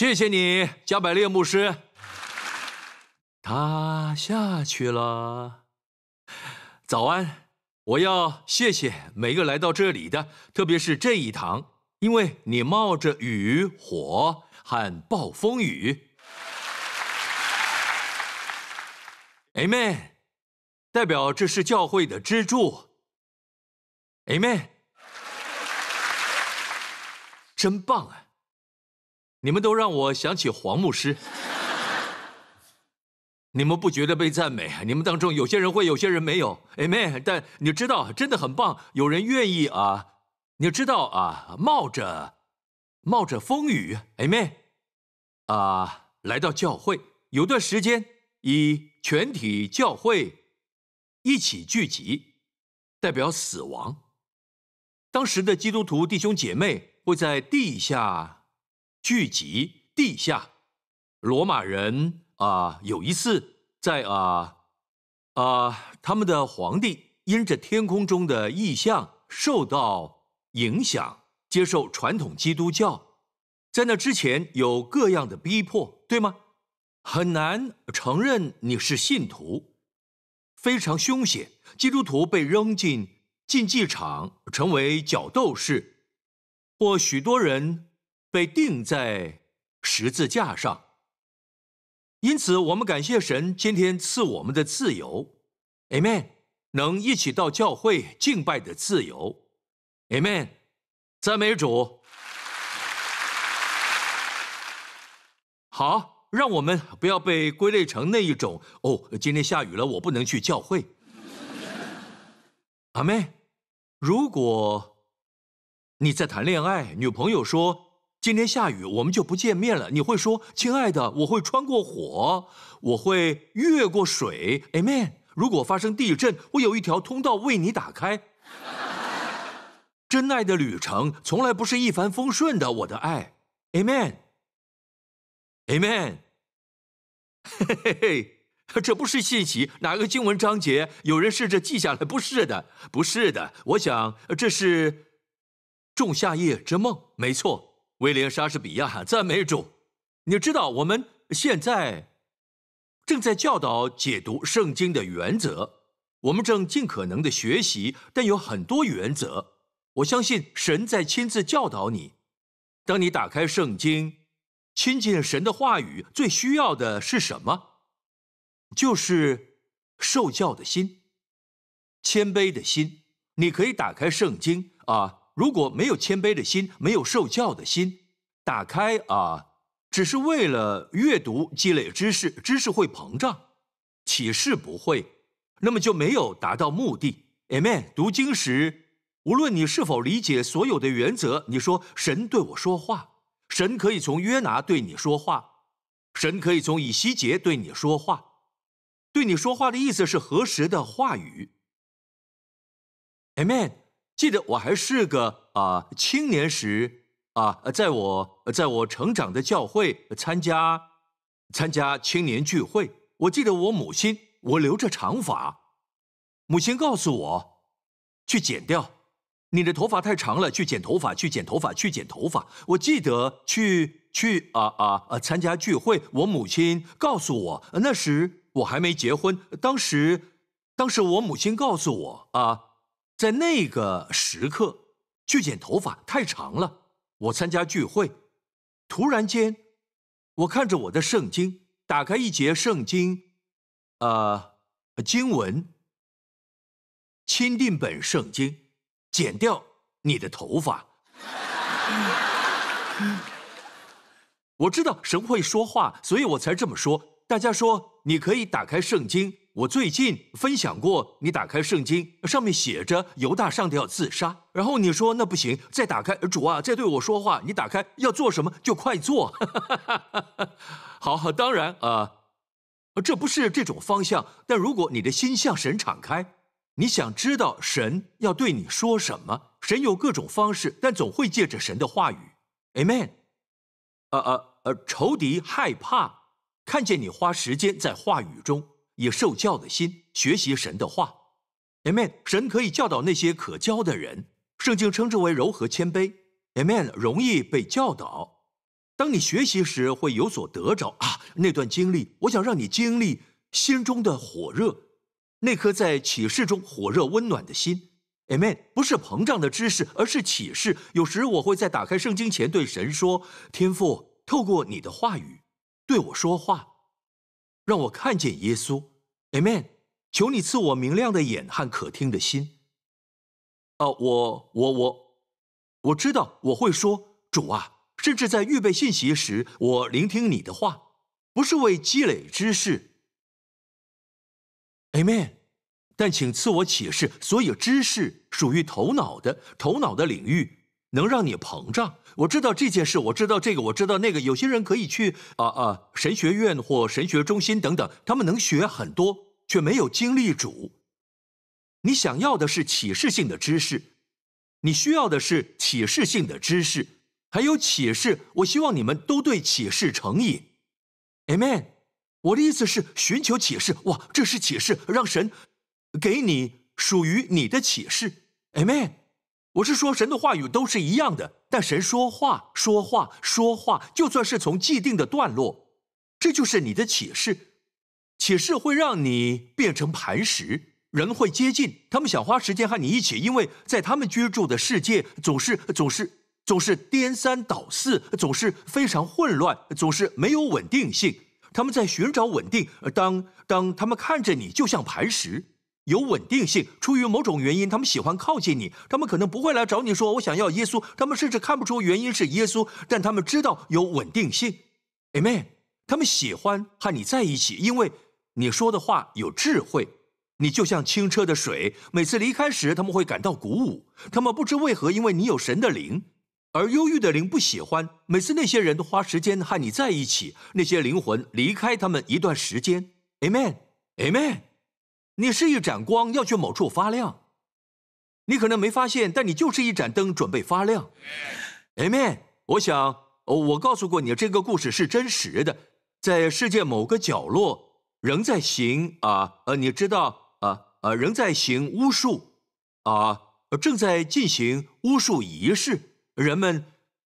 谢谢你，加百列牧师。他下去了。早安，我要谢谢每个来到这里的，特别是这一堂，因为你冒着雨、火和暴风雨。Amen。代表这是教会的支柱。Amen。真棒啊！你们都让我想起黄牧师。你们不觉得被赞美？你们当中有些人会，有些人没有。Amen！但你知道，真的很棒。有人愿意啊，你知道啊，冒着冒着风雨，Amen！啊，来到教会，有段时间以全体教会一起聚集，代表死亡。当时的基督徒弟兄姐妹会在地下。聚集地下，罗马人啊，有一次在啊啊，他们的皇帝因着天空中的异象受到影响，接受传统基督教。在那之前有各样的逼迫，对吗？很难承认你是信徒，非常凶险。基督徒被扔进竞技场，成为角斗士，或许多人。被钉在十字架上。因此，我们感谢神今天赐我们的自由，Amen。能一起到教会敬拜的自由，Amen。赞美主。好，让我们不要被归类成那一种。哦，今天下雨了，我不能去教会。阿妹，如果你在谈恋爱，女朋友说。今天下雨，我们就不见面了。你会说：“亲爱的，我会穿过火，我会越过水。”Amen。如果发生地震，我有一条通道为你打开。真爱的旅程从来不是一帆风顺的，我的爱。Amen。Amen。嘿嘿嘿，这不是信息，哪个经文章节有人试着记下来？不是的，不是的。我想这是《仲夏夜之梦》。没错。威廉·莎士比亚赞美主，你知道我们现在正在教导解读圣经的原则，我们正尽可能的学习，但有很多原则。我相信神在亲自教导你。当你打开圣经，亲近神的话语，最需要的是什么？就是受教的心，谦卑的心。你可以打开圣经啊。如果没有谦卑的心，没有受教的心，打开啊，只是为了阅读、积累知识，知识会膨胀，启示不会，那么就没有达到目的。Amen。读经时，无论你是否理解所有的原则，你说神对我说话，神可以从约拿对你说话，神可以从以西结对你说话，对你说话的意思是何时的话语？Amen。记得我还是个啊青年时，啊，在我在我成长的教会参加参加青年聚会。我记得我母亲，我留着长发，母亲告诉我去剪掉，你的头发太长了，去剪头发，去剪头发，去剪头发。我记得去去啊啊啊参加聚会，我母亲告诉我那时我还没结婚，当时当时我母亲告诉我啊。在那个时刻，去剪头发太长了。我参加聚会，突然间，我看着我的圣经，打开一节圣经，呃，经文。钦定本圣经，剪掉你的头发。我知道神会说话，所以我才这么说。大家说，你可以打开圣经。我最近分享过，你打开圣经，上面写着犹大上吊自杀。然后你说那不行，再打开主啊，再对我说话。你打开要做什么就快做。好，当然啊，这不是这种方向。但如果你的心向神敞开，你想知道神要对你说什么，神有各种方式，但总会借着神的话语。Amen。呃呃呃，仇敌害怕看见你花时间在话语中。以受教的心学习神的话，Amen。神可以教导那些可教的人，圣经称之为柔和谦卑，Amen。容易被教导，当你学习时会有所得着啊。那段经历，我想让你经历心中的火热，那颗在启示中火热温暖的心，Amen。不是膨胀的知识，而是启示。有时我会在打开圣经前对神说：“天父，透过你的话语对我说话。”让我看见耶稣，Amen。求你赐我明亮的眼和可听的心。啊，我我我，我知道我会说主啊，甚至在预备信息时，我聆听你的话，不是为积累知识，Amen。但请赐我启示，所有知识属于头脑的，头脑的领域。能让你膨胀。我知道这件事，我知道这个，我知道那个。有些人可以去啊啊神学院或神学中心等等，他们能学很多，却没有经历主。你想要的是启示性的知识，你需要的是启示性的知识，还有启示。我希望你们都对启示诚意。Amen。我的意思是寻求启示。哇，这是启示，让神给你属于你的启示。Amen。我是说，神的话语都是一样的，但神说话、说话、说话，就算是从既定的段落，这就是你的启示。启示会让你变成磐石，人会接近，他们想花时间和你一起，因为在他们居住的世界总是总是总是颠三倒四，总是非常混乱，总是没有稳定性。他们在寻找稳定，当当他们看着你，就像磐石。有稳定性，出于某种原因，他们喜欢靠近你。他们可能不会来找你说“我想要耶稣”，他们甚至看不出原因是耶稣，但他们知道有稳定性。Amen。他们喜欢和你在一起，因为你说的话有智慧。你就像清澈的水，每次离开时他们会感到鼓舞。他们不知为何，因为你有神的灵，而忧郁的灵不喜欢。每次那些人都花时间和你在一起，那些灵魂离开他们一段时间。Amen。Amen。你是一盏光，要去某处发亮。你可能没发现，但你就是一盏灯，准备发亮。Amen。我想，我告诉过你，这个故事是真实的。在世界某个角落，仍在行啊，呃，你知道啊啊，仍在行巫术，啊，正在进行巫术仪式。人们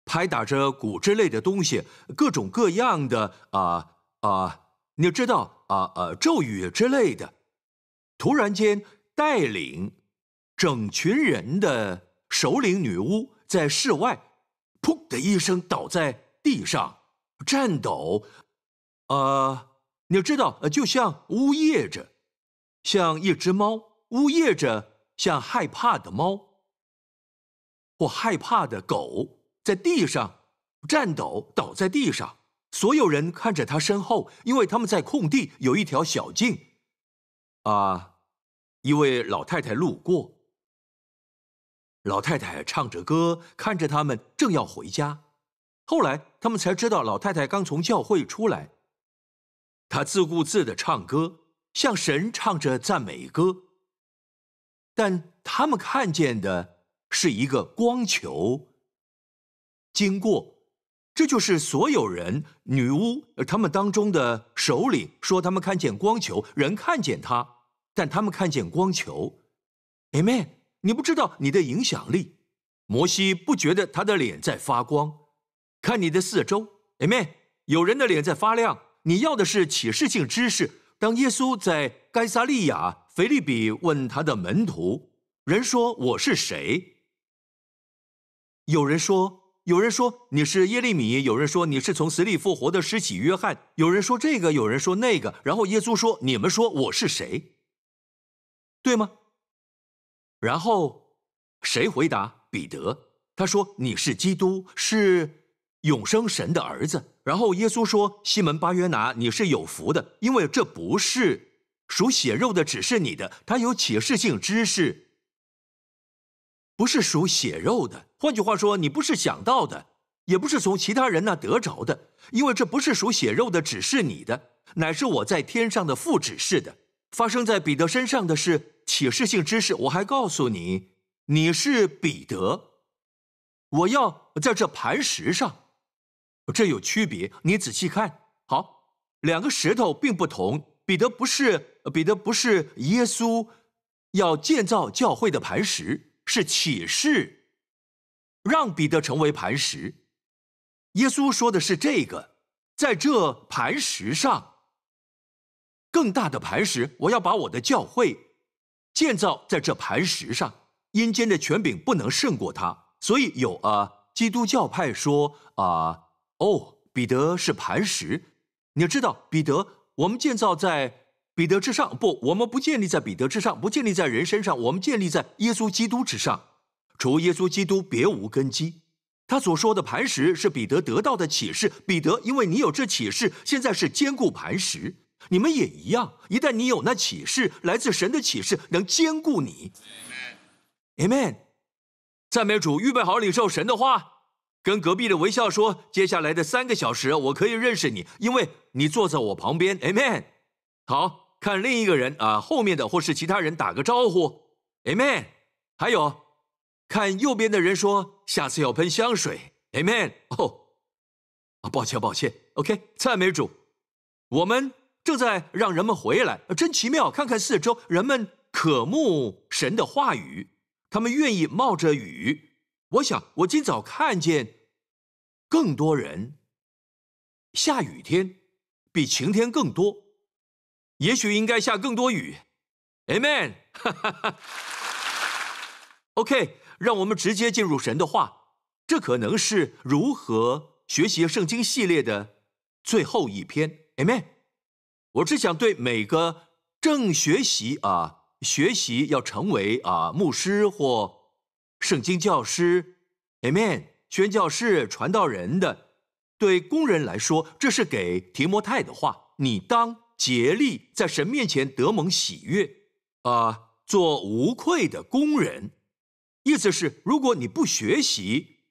拍打着鼓之类的东西，各种各样的啊啊，你知道啊啊，咒语之类的。突然间，带领整群人的首领女巫在室外，噗的一声倒在地上，颤抖。呃，你要知道，就像呜咽着，像一只猫呜咽着，像害怕的猫或害怕的狗，在地上颤抖，倒在地上。所有人看着他身后，因为他们在空地有一条小径，啊。一位老太太路过。老太太唱着歌，看着他们，正要回家。后来他们才知道，老太太刚从教会出来。她自顾自的唱歌，向神唱着赞美歌。但他们看见的是一个光球。经过，这就是所有人、女巫他们当中的首领说，他们看见光球，人看见他。但他们看见光球，Amen！你不知道你的影响力。摩西不觉得他的脸在发光，看你的四周，Amen！有人的脸在发亮。你要的是启示性知识。当耶稣在该撒利亚腓利比问他的门徒，人说我是谁？有人说，有人说你是耶利米，有人说你是从死里复活的施洗约翰，有人说这个，有人说那个。然后耶稣说：你们说我是谁？对吗？然后谁回答？彼得他说：“你是基督，是永生神的儿子。”然后耶稣说：“西门巴约拿，你是有福的，因为这不是属血肉的，只是你的。他有启示性知识，不是属血肉的。换句话说，你不是想到的，也不是从其他人那得着的，因为这不是属血肉的，只是你的，乃是我在天上的父指示的。”发生在彼得身上的事，启示性知识，我还告诉你，你是彼得，我要在这磐石上，这有区别。你仔细看好，两个石头并不同。彼得不是彼得不是耶稣要建造教会的磐石，是启示，让彼得成为磐石。耶稣说的是这个，在这磐石上。更大的磐石，我要把我的教会建造在这磐石上。阴间的权柄不能胜过他，所以有啊，基督教派说啊，哦，彼得是磐石。你要知道，彼得，我们建造在彼得之上，不，我们不建立在彼得之上，不建立在人身上，我们建立在耶稣基督之上，除耶稣基督别无根基。他所说的磐石是彼得得到的启示，彼得，因为你有这启示，现在是坚固磐石。你们也一样，一旦你有那启示，来自神的启示，能兼顾你。Amen，Amen，赞美主！预备好领受神的话。跟隔壁的微笑说，接下来的三个小时，我可以认识你，因为你坐在我旁边。Amen。好，看另一个人啊，后面的或是其他人打个招呼。Amen。还有，看右边的人说，下次要喷香水。Amen。哦，抱歉，抱歉。OK，赞美主。我们。正在让人们回来，真奇妙！看看四周，人们渴慕神的话语，他们愿意冒着雨。我想，我今早看见更多人。下雨天比晴天更多，也许应该下更多雨。Amen。OK，让我们直接进入神的话。这可能是如何学习圣经系列的最后一篇。Amen。我只想对每个正学习啊、学习要成为啊牧师或圣经教师、amen 宣教士、传道人的对工人来说，这是给提摩太的话。你当竭力在神面前得蒙喜悦啊，做无愧的工人。意思是，如果你不学习，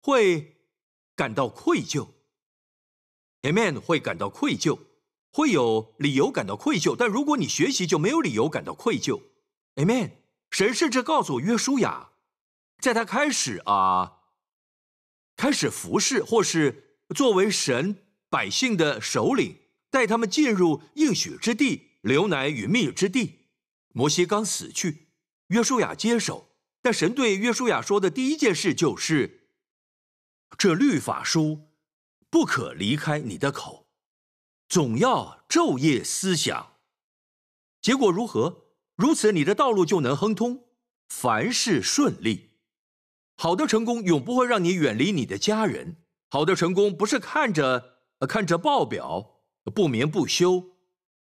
会感到愧疚，amen 会感到愧疚。会有理由感到愧疚，但如果你学习，就没有理由感到愧疚。Amen。神甚至告诉我约书亚，在他开始啊，开始服侍或是作为神百姓的首领，带他们进入应许之地、流奶与蜜之地。摩西刚死去，约书亚接手，但神对约书亚说的第一件事就是：这律法书不可离开你的口。总要昼夜思想，结果如何？如此你的道路就能亨通，凡事顺利。好的成功永不会让你远离你的家人。好的成功不是看着看着报表不眠不休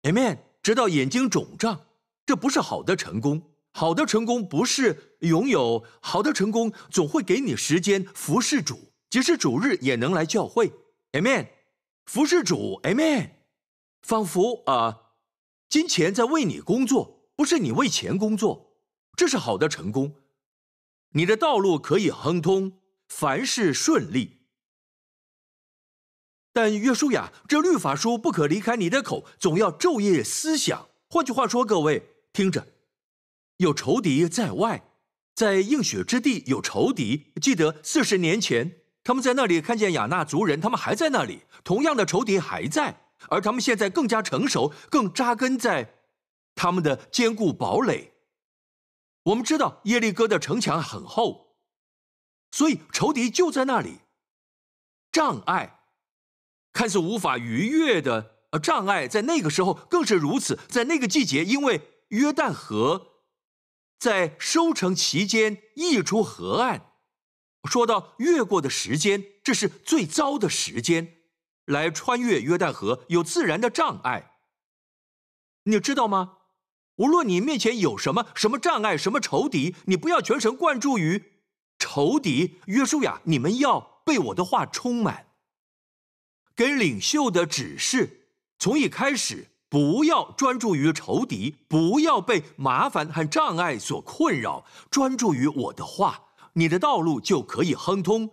，Amen。直到眼睛肿胀，这不是好的成功。好的成功不是拥有好的成功，总会给你时间服侍主，即使主日也能来教会，Amen。服侍主，Amen。仿佛啊，金钱在为你工作，不是你为钱工作，这是好的成功。你的道路可以亨通，凡事顺利。但约书亚，这律法书不可离开你的口，总要昼夜思想。换句话说，各位听着，有仇敌在外，在应雪之地有仇敌。记得四十年前。他们在那里看见亚纳族人，他们还在那里，同样的仇敌还在，而他们现在更加成熟，更扎根在他们的坚固堡垒。我们知道耶利哥的城墙很厚，所以仇敌就在那里。障碍看似无法逾越的，呃，障碍在那个时候更是如此。在那个季节，因为约旦河在收成期间溢出河岸。说到越过的时间，这是最糟的时间。来穿越约旦河有自然的障碍，你知道吗？无论你面前有什么什么障碍、什么仇敌，你不要全神贯注于仇敌、约书亚，你们要被我的话充满，跟领袖的指示。从一开始，不要专注于仇敌，不要被麻烦和障碍所困扰，专注于我的话。你的道路就可以亨通，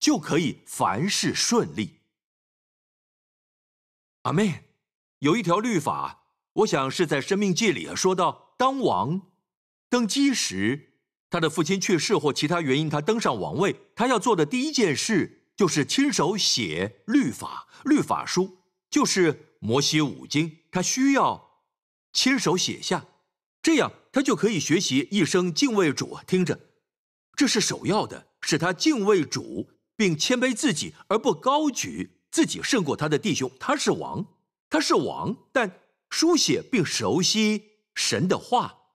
就可以凡事顺利。阿妹，有一条律法，我想是在《生命记》里啊说到：当王登基时，他的父亲去世或其他原因，他登上王位，他要做的第一件事就是亲手写律法，律法书，就是《摩西五经》，他需要亲手写下，这样他就可以学习一生敬畏主。听着。这是首要的，使他敬畏主，并谦卑自己，而不高举自己胜过他的弟兄。他是王，他是王，但书写并熟悉神的话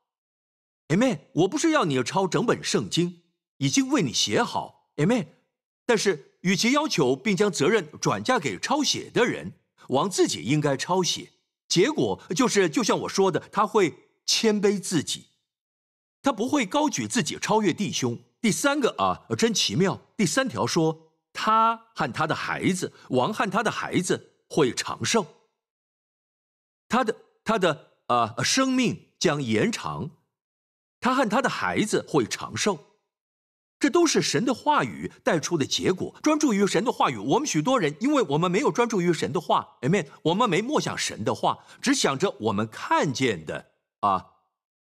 ，amen。我不是要你抄整本圣经，已经为你写好，amen。但是，与其要求并将责任转嫁给抄写的人，王自己应该抄写。结果就是，就像我说的，他会谦卑自己，他不会高举自己超越弟兄。第三个啊，真奇妙！第三条说，他和他的孩子，王和他的孩子会长寿，他的他的啊，生命将延长，他和他的孩子会长寿，这都是神的话语带出的结果。专注于神的话语，我们许多人，因为我们没有专注于神的话，amen，我们没默想神的话，只想着我们看见的啊，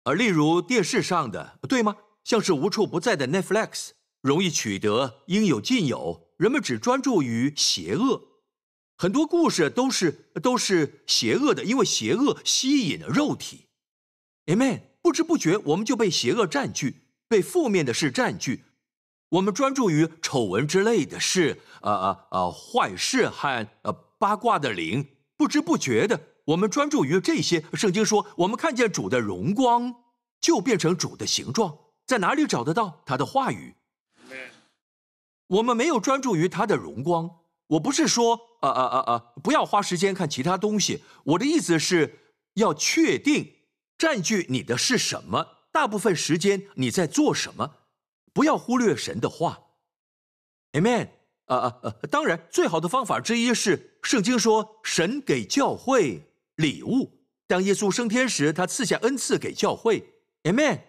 而例如电视上的，对吗？像是无处不在的 Netflix，容易取得，应有尽有。人们只专注于邪恶，很多故事都是都是邪恶的，因为邪恶吸引了肉体。Amen。不知不觉，我们就被邪恶占据，被负面的事占据。我们专注于丑闻之类的事，呃呃呃，坏事和呃八卦的灵。不知不觉的，我们专注于这些。圣经说，我们看见主的荣光，就变成主的形状。在哪里找得到他的话语我们没有专注于他的荣光。我不是说啊啊啊啊，不要花时间看其他东西。我的意思是，要确定占据你的是什么，大部分时间你在做什么。不要忽略神的话。Amen。啊啊啊！当然，最好的方法之一是，圣经说神给教会礼物。当耶稣升天时，他赐下恩赐给教会。Amen。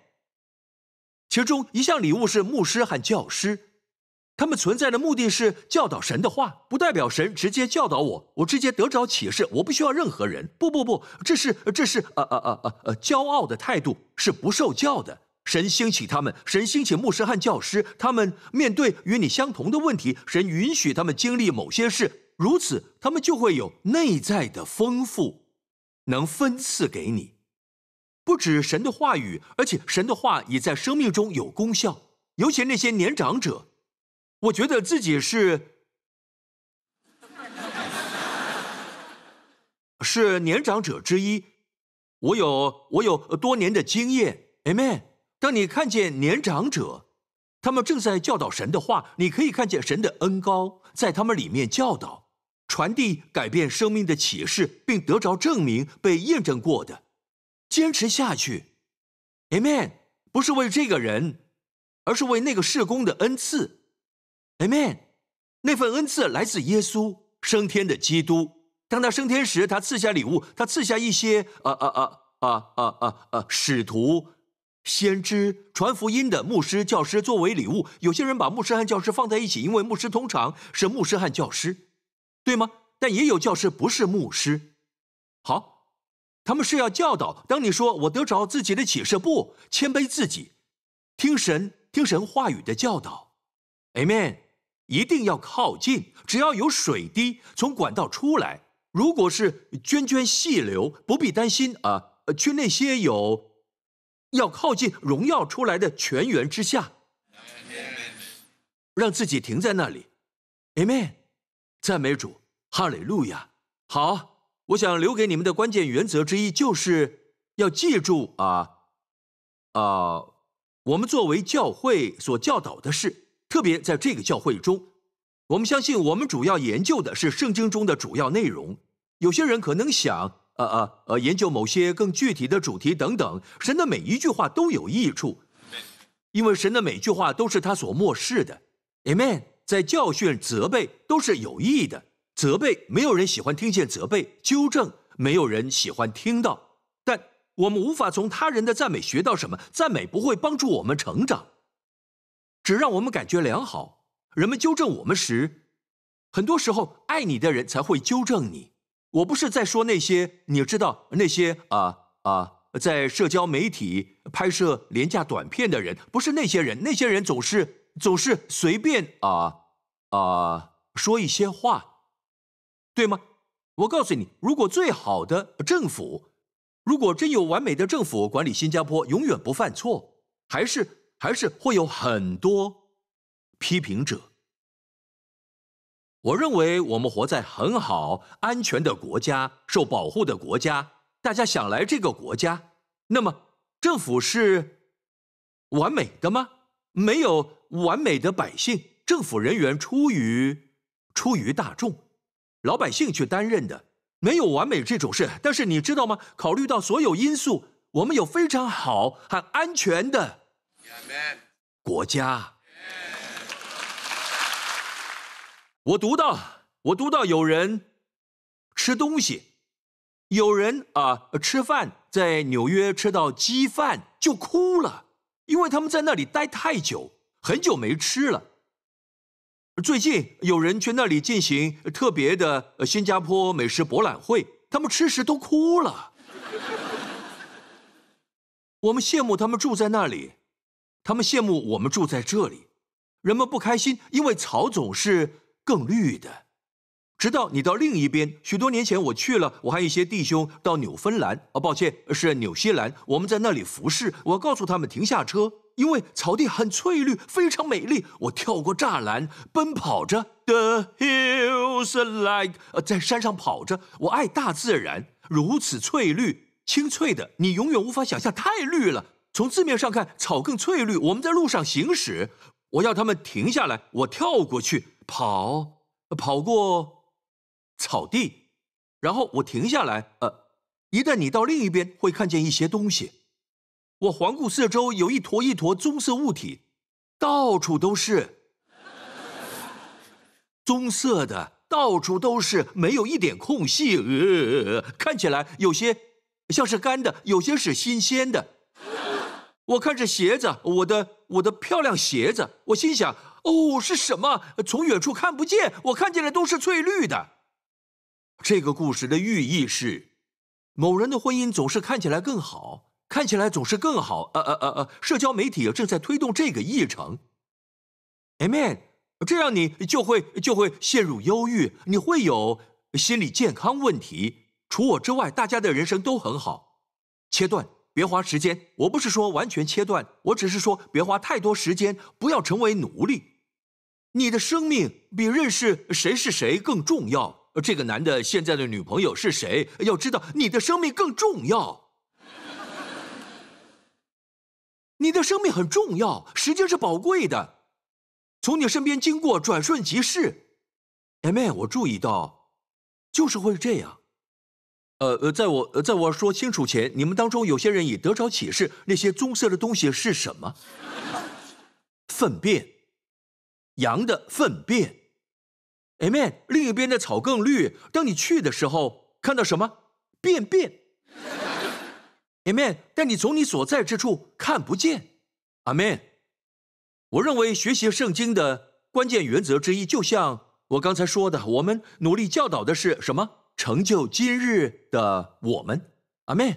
其中一项礼物是牧师和教师，他们存在的目的是教导神的话，不代表神直接教导我，我直接得着启示，我不需要任何人。不不不，这是这是呃呃呃呃，骄傲的态度是不受教的。神兴起他们，神兴起牧师和教师，他们面对与你相同的问题，神允许他们经历某些事，如此他们就会有内在的丰富，能分赐给你。不止神的话语，而且神的话也在生命中有功效。尤其那些年长者，我觉得自己是是年长者之一。我有我有多年的经验。Amen。当你看见年长者，他们正在教导神的话，你可以看见神的恩高在他们里面教导、传递、改变生命的启示，并得着证明、被验证过的。坚持下去，Amen。不是为这个人，而是为那个世工的恩赐，Amen。那份恩赐来自耶稣升天的基督。当他升天时，他赐下礼物，他赐下一些啊啊啊啊啊啊啊使徒、先知、传福音的牧师、教师作为礼物。有些人把牧师和教师放在一起，因为牧师通常是牧师和教师，对吗？但也有教师不是牧师。好。他们是要教导。当你说我得找自己的启示部，谦卑自己，听神听神话语的教导。Amen，一定要靠近。只要有水滴从管道出来，如果是涓涓细流，不必担心啊。去那些有要靠近荣耀出来的泉源之下，让自己停在那里。Amen，赞美主，哈利路亚。好。我想留给你们的关键原则之一，就是要记住啊，啊，我们作为教会所教导的事，特别在这个教会中，我们相信我们主要研究的是圣经中的主要内容。有些人可能想，呃呃呃，研究某些更具体的主题等等。神的每一句话都有益处，因为神的每句话都是他所漠视的。Amen。在教训、责备都是有益的。责备，没有人喜欢听见责备；纠正，没有人喜欢听到。但我们无法从他人的赞美学到什么，赞美不会帮助我们成长，只让我们感觉良好。人们纠正我们时，很多时候爱你的人才会纠正你。我不是在说那些，你知道那些啊啊，在社交媒体拍摄廉价短片的人，不是那些人，那些人总是总是随便啊啊说一些话。对吗？我告诉你，如果最好的政府，如果真有完美的政府管理新加坡，永远不犯错，还是还是会有很多批评者。我认为我们活在很好、安全的国家，受保护的国家，大家想来这个国家，那么政府是完美的吗？没有完美的百姓，政府人员出于出于大众。老百姓去担任的，没有完美这种事。但是你知道吗？考虑到所有因素，我们有非常好、很安全的国家。我读到，我读到有人吃东西，有人啊吃饭，在纽约吃到鸡饭就哭了，因为他们在那里待太久，很久没吃了。最近有人去那里进行特别的新加坡美食博览会，他们吃时都哭了。我们羡慕他们住在那里，他们羡慕我们住在这里。人们不开心，因为草总是更绿的。直到你到另一边，许多年前我去了，我还一些弟兄到纽芬兰，哦，抱歉，是纽西兰，我们在那里服侍。我告诉他们停下车。因为草地很翠绿，非常美丽。我跳过栅栏，奔跑着。The hills like 在山上跑着。我爱大自然，如此翠绿、青翠的，你永远无法想象，太绿了。从字面上看，草更翠绿。我们在路上行驶，我要他们停下来。我跳过去，跑，跑过草地，然后我停下来。呃，一旦你到另一边，会看见一些东西。我环顾四周，有一坨一坨棕色物体，到处都是，棕色的，到处都是，没有一点空隙。呃，看起来有些像是干的，有些是新鲜的。我看这鞋子，我的我的漂亮鞋子，我心想，哦，是什么？从远处看不见，我看见的都是翠绿的。这个故事的寓意是，某人的婚姻总是看起来更好。看起来总是更好。呃呃呃呃，社交媒体正在推动这个议程。Amen。这样你就会就会陷入忧郁，你会有心理健康问题。除我之外，大家的人生都很好。切断，别花时间。我不是说完全切断，我只是说别花太多时间，不要成为奴隶。你的生命比认识谁是谁更重要。这个男的现在的女朋友是谁？要知道，你的生命更重要。你的生命很重要，时间是宝贵的，从你身边经过转瞬即逝。哎，妹，我注意到，就是会这样。呃呃，在我，在我说清楚前，你们当中有些人也得着启示，那些棕色的东西是什么？粪便，羊的粪便。哎，妹，另一边的草更绿。当你去的时候，看到什么？便便。Amen，但你从你所在之处看不见。Amen。我认为学习圣经的关键原则之一，就像我刚才说的，我们努力教导的是什么？成就今日的我们。Amen。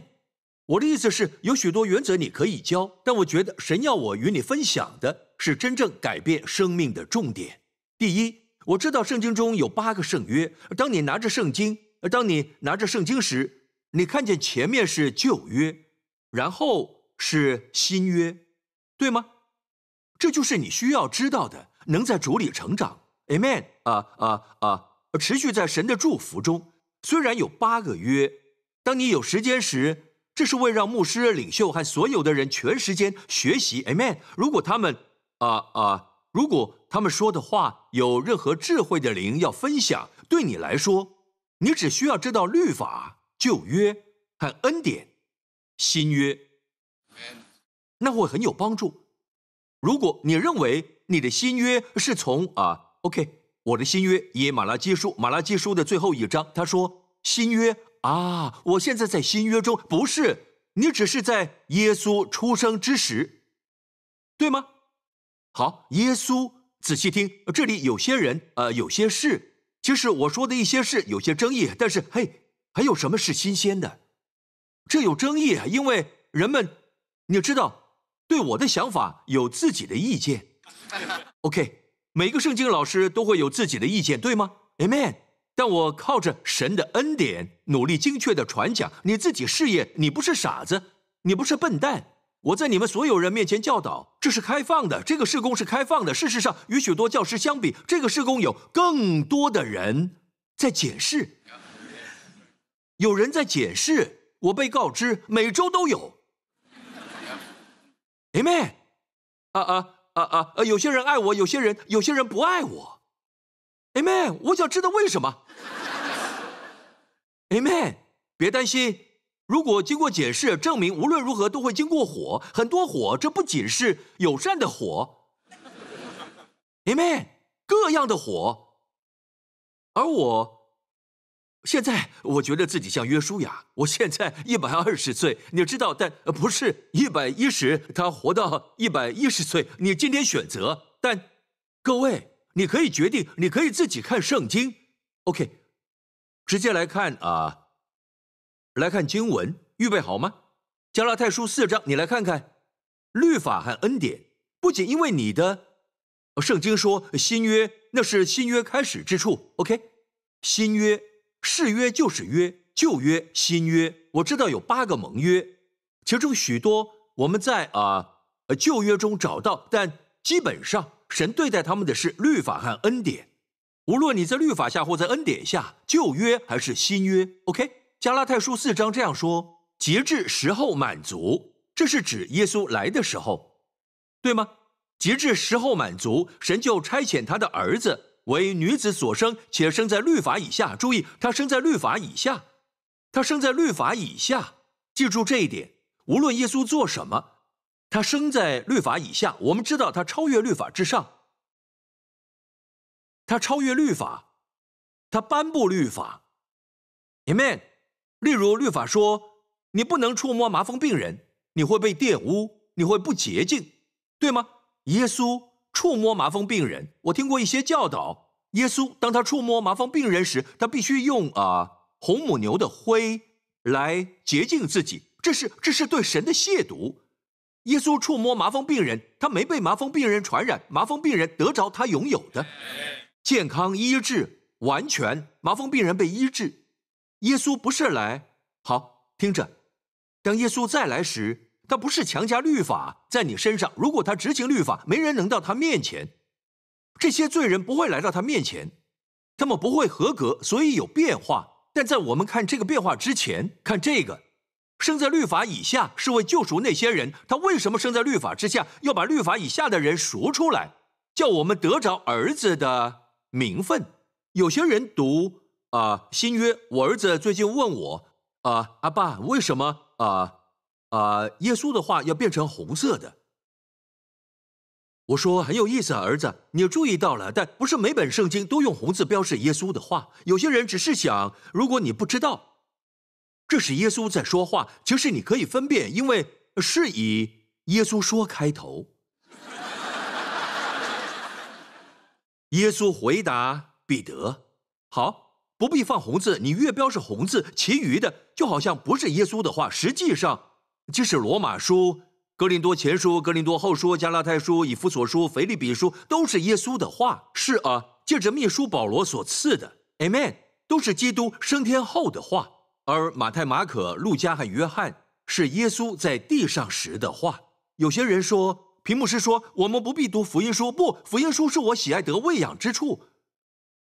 我的意思是，有许多原则你可以教，但我觉得神要我与你分享的是真正改变生命的重点。第一，我知道圣经中有八个圣约。当你拿着圣经，当你拿着圣经时。你看见前面是旧约，然后是新约，对吗？这就是你需要知道的，能在主里成长。Amen 啊啊啊！持续在神的祝福中，虽然有八个约。当你有时间时，这是为让牧师、领袖和所有的人全时间学习。Amen。如果他们啊啊，如果他们说的话有任何智慧的灵要分享，对你来说，你只需要知道律法。旧约和恩典，新约，那会很有帮助。如果你认为你的新约是从啊，OK，我的新约耶马拉基书马拉基书的最后一章，他说新约啊，我现在在新约中不是你，只是在耶稣出生之时，对吗？好，耶稣，仔细听，这里有些人呃，有些事，其实我说的一些事有些争议，但是嘿。还有什么是新鲜的？这有争议啊，因为人们，你知道，对我的想法有自己的意见。OK，每个圣经老师都会有自己的意见，对吗？Amen。但我靠着神的恩典，努力精确的传讲。你自己事业，你不是傻子，你不是笨蛋。我在你们所有人面前教导，这是开放的，这个事工是开放的。事实上，与许多教师相比，这个事工有更多的人在解释。有人在解释，我被告知每周都有。哎妹，啊啊啊啊！有些人爱我，有些人有些人不爱我。哎妹，我想知道为什么。哎妹，别担心，如果经过解释证明无论如何都会经过火，很多火，这不仅是友善的火，哎妹，各样的火，而我。现在我觉得自己像约书亚。我现在一百二十岁，你知道，但不是一百一十。他活到一百一十岁。你今天选择，但各位，你可以决定，你可以自己看圣经。OK，直接来看啊，来看经文，预备好吗？加拉太书四章，你来看看，律法和恩典，不仅因为你的圣经说新约，那是新约开始之处。OK，新约。誓约就是约，旧约、新约。我知道有八个盟约，其中许多我们在啊呃旧约中找到，但基本上神对待他们的是律法和恩典。无论你在律法下或在恩典下，旧约还是新约。OK，加拉太书四章这样说：“节制时候满足”，这是指耶稣来的时候，对吗？节制时候满足，神就差遣他的儿子。为女子所生，且生在律法以下。注意，他生在律法以下，他生在律法以下。记住这一点。无论耶稣做什么，他生在律法以下。我们知道他超越律法之上，他超越律法，他颁布律法。Amen。例如，律法说你不能触摸麻风病人，你会被玷污，你会不洁净，对吗？耶稣。触摸麻风病人，我听过一些教导。耶稣当他触摸麻风病人时，他必须用啊红母牛的灰来洁净自己，这是这是对神的亵渎。耶稣触摸麻风病人，他没被麻风病人传染，麻风病人得着他拥有的健康医治完全。麻风病人被医治，耶稣不是来好听着，等耶稣再来时。他不是强加律法在你身上。如果他执行律法，没人能到他面前，这些罪人不会来到他面前，他们不会合格，所以有变化。但在我们看这个变化之前，看这个，生在律法以下是为救赎那些人。他为什么生在律法之下？要把律法以下的人赎出来，叫我们得着儿子的名分。有些人读啊新约，我儿子最近问我啊阿爸，为什么啊？啊，耶稣的话要变成红色的。我说很有意思，儿子，你注意到了，但不是每本圣经都用红字标示耶稣的话。有些人只是想，如果你不知道这是耶稣在说话，其实你可以分辨，因为是以耶稣说开头。耶稣回答彼得：“好，不必放红字，你越标示红字，其余的就好像不是耶稣的话。实际上。”即是罗马书、格林多前书、格林多后书、加拉太书、以弗所书、腓利比书，都是耶稣的话。是啊，借着秘书保罗所赐的，Amen，都是基督升天后的话。而马太、马可、路加和约翰是耶稣在地上时的话。有些人说，屏幕师说我们不必读福音书，不，福音书是我喜爱得喂养之处。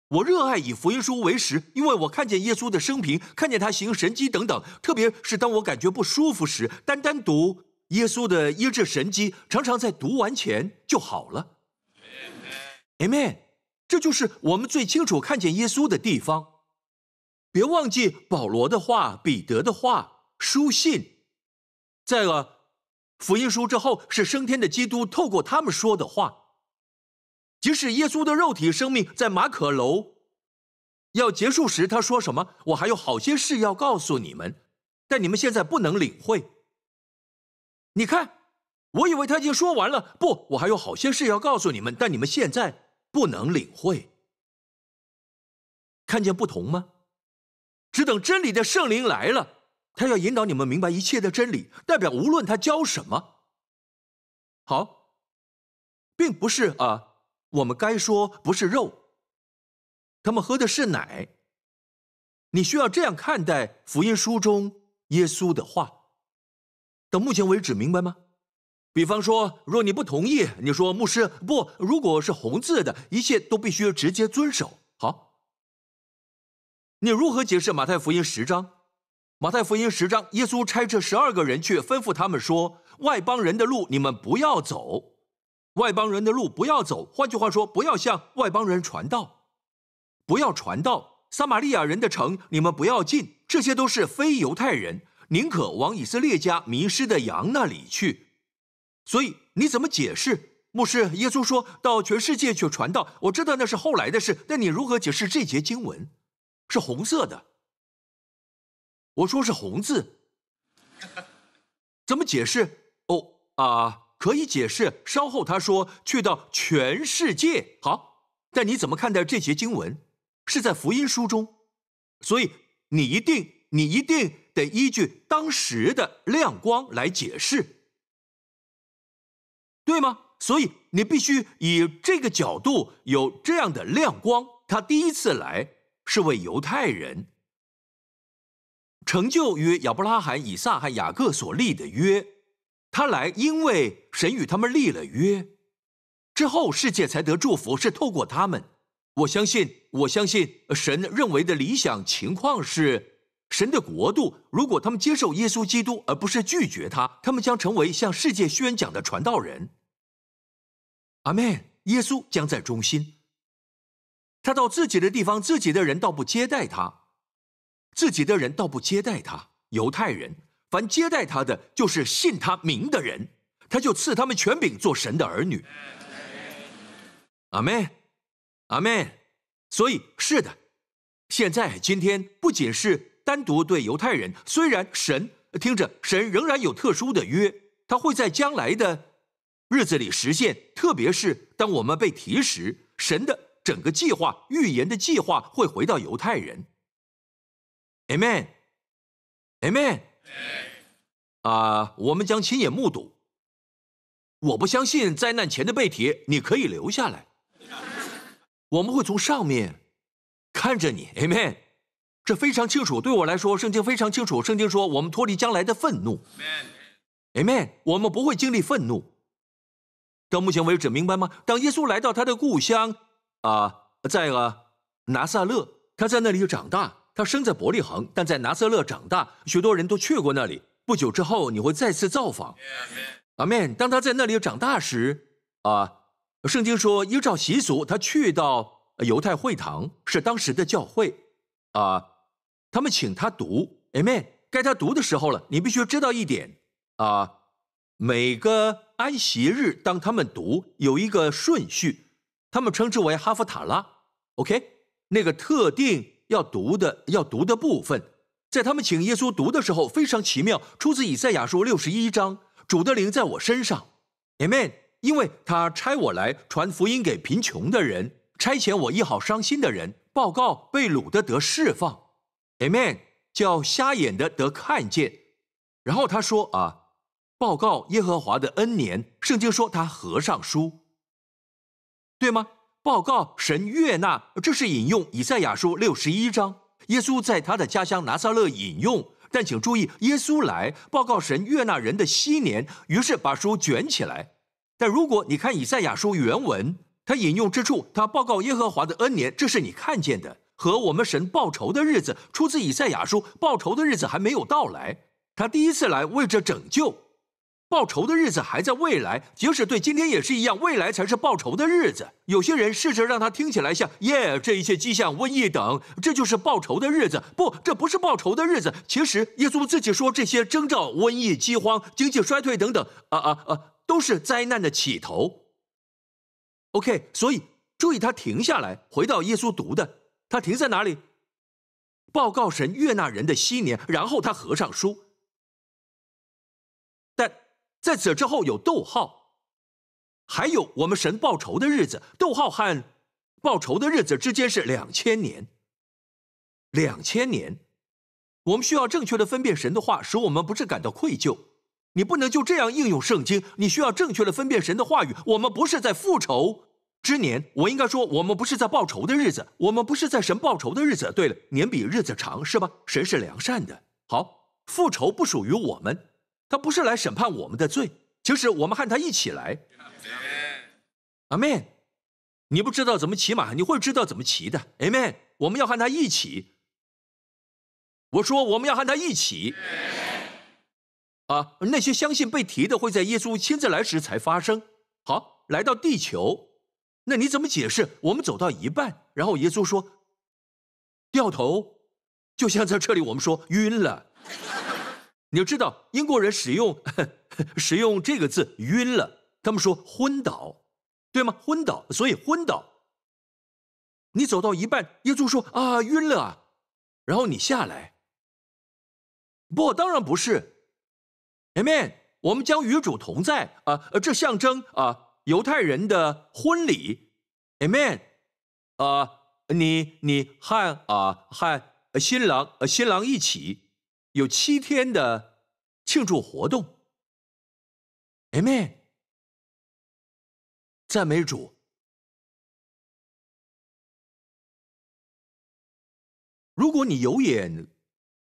我热爱以福音书为食，因为我看见耶稣的生平，看见他行神迹等等。特别是当我感觉不舒服时，单单读耶稣的医治神迹，常常在读完前就好了。Amen，这就是我们最清楚看见耶稣的地方。别忘记保罗的话、彼得的话、书信，在了福音书之后是升天的基督透过他们说的话。即使耶稣的肉体生命在马可楼要结束时，他说什么？我还有好些事要告诉你们，但你们现在不能领会。你看，我以为他已经说完了。不，我还有好些事要告诉你们，但你们现在不能领会。看见不同吗？只等真理的圣灵来了，他要引导你们明白一切的真理，代表无论他教什么，好，并不是啊。我们该说不是肉，他们喝的是奶。你需要这样看待福音书中耶稣的话。到目前为止，明白吗？比方说，若你不同意，你说牧师不，如果是红字的，一切都必须直接遵守。好，你如何解释马太福音十章？马太福音十章，耶稣差这十二个人去，吩咐他们说：“外邦人的路，你们不要走。”外邦人的路不要走，换句话说，不要向外邦人传道，不要传道。撒玛利亚人的城，你们不要进。这些都是非犹太人，宁可往以色列家迷失的羊那里去。所以你怎么解释？牧师，耶稣说到全世界去传道，我知道那是后来的事，那你如何解释这节经文？是红色的。我说是红字，怎么解释？哦啊。可以解释。稍后他说去到全世界。好，但你怎么看待这节经文？是在福音书中，所以你一定你一定得依据当时的亮光来解释，对吗？所以你必须以这个角度有这样的亮光。他第一次来是为犹太人，成就约亚伯拉罕、以撒和雅各所立的约。他来，因为神与他们立了约，之后世界才得祝福，是透过他们。我相信，我相信神认为的理想情况是，神的国度，如果他们接受耶稣基督，而不是拒绝他，他们将成为向世界宣讲的传道人。阿门。耶稣将在中心。他到自己的地方，自己的人倒不接待他，自己的人倒不接待他，犹太人。凡接待他的，就是信他名的人，他就赐他们权柄，做神的儿女。阿妹阿妹，所以是的，现在今天不仅是单独对犹太人，虽然神听着，神仍然有特殊的约，他会在将来的日子里实现。特别是当我们被提时，神的整个计划、预言的计划会回到犹太人。Amen，Amen。哎，啊，我们将亲眼目睹。我不相信灾难前的背题，你可以留下来。我们会从上面看着你。Amen，这非常清楚。对我来说，圣经非常清楚。圣经说我们脱离将来的愤怒。Amen，我们不会经历愤怒。到目前为止，明白吗？当耶稣来到他的故乡，啊，在个拿撒勒，他在那里长大。他生在伯利恒，但在拿撒勒长大。许多人都去过那里。不久之后，你会再次造访。阿 m n 当他在那里长大时，啊，圣经说，依照习俗，他去到犹太会堂，是当时的教会。啊，他们请他读。Amen。该他读的时候了。你必须知道一点。啊，每个安息日，当他们读，有一个顺序，他们称之为哈夫塔拉。OK，那个特定。要读的要读的部分，在他们请耶稣读的时候非常奇妙，出自以赛亚书六十一章。主的灵在我身上，Amen。因为他差我来传福音给贫穷的人，差遣我医好伤心的人，报告被掳的得释放，Amen。叫瞎眼的得看见，然后他说啊，报告耶和华的恩年。圣经说他合上书，对吗？报告神悦纳，这是引用以赛亚书六十一章。耶稣在他的家乡拿撒勒引用，但请注意，耶稣来报告神悦纳人的昔年，于是把书卷起来。但如果你看以赛亚书原文，他引用之处，他报告耶和华的恩年，这是你看见的和我们神报仇的日子，出自以赛亚书。报仇的日子还没有到来，他第一次来为着拯救。报仇的日子还在未来，即使对今天也是一样。未来才是报仇的日子。有些人试着让他听起来像耶，这一切迹象、瘟疫等，这就是报仇的日子。不，这不是报仇的日子。其实，耶稣自己说，这些征兆、瘟疫、饥荒、经济衰退等等，啊啊啊，都是灾难的起头。OK，所以注意他停下来，回到耶稣读的，他停在哪里？报告神悦纳人的新年，然后他合上书。在此之后有逗号，还有我们神报仇的日子。逗号和报仇的日子之间是两千年。两千年，我们需要正确的分辨神的话，使我们不是感到愧疚。你不能就这样应用圣经，你需要正确的分辨神的话语。我们不是在复仇之年，我应该说，我们不是在报仇的日子，我们不是在神报仇的日子。对了，年比日子长，是吧？神是良善的，好，复仇不属于我们。他不是来审判我们的罪，就是我们和他一起来。阿门。你不知道怎么骑马，你会知道怎么骑的。a m n 我们要和他一起。我说我们要和他一起。啊，那些相信被提的会在耶稣亲自来时才发生。好，来到地球，那你怎么解释？我们走到一半，然后耶稣说掉头，就像在这里我们说晕了。你要知道，英国人使用“ 使用”这个字晕了，他们说昏倒，对吗？昏倒，所以昏倒。你走到一半，耶稣说：“啊，晕了啊！”然后你下来。不，当然不是。Amen，我们将与主同在啊！这象征啊，犹太人的婚礼。Amen，啊，你你和啊和新郎呃新郎一起。有七天的庆祝活动。妹妹，赞美主。如果你有眼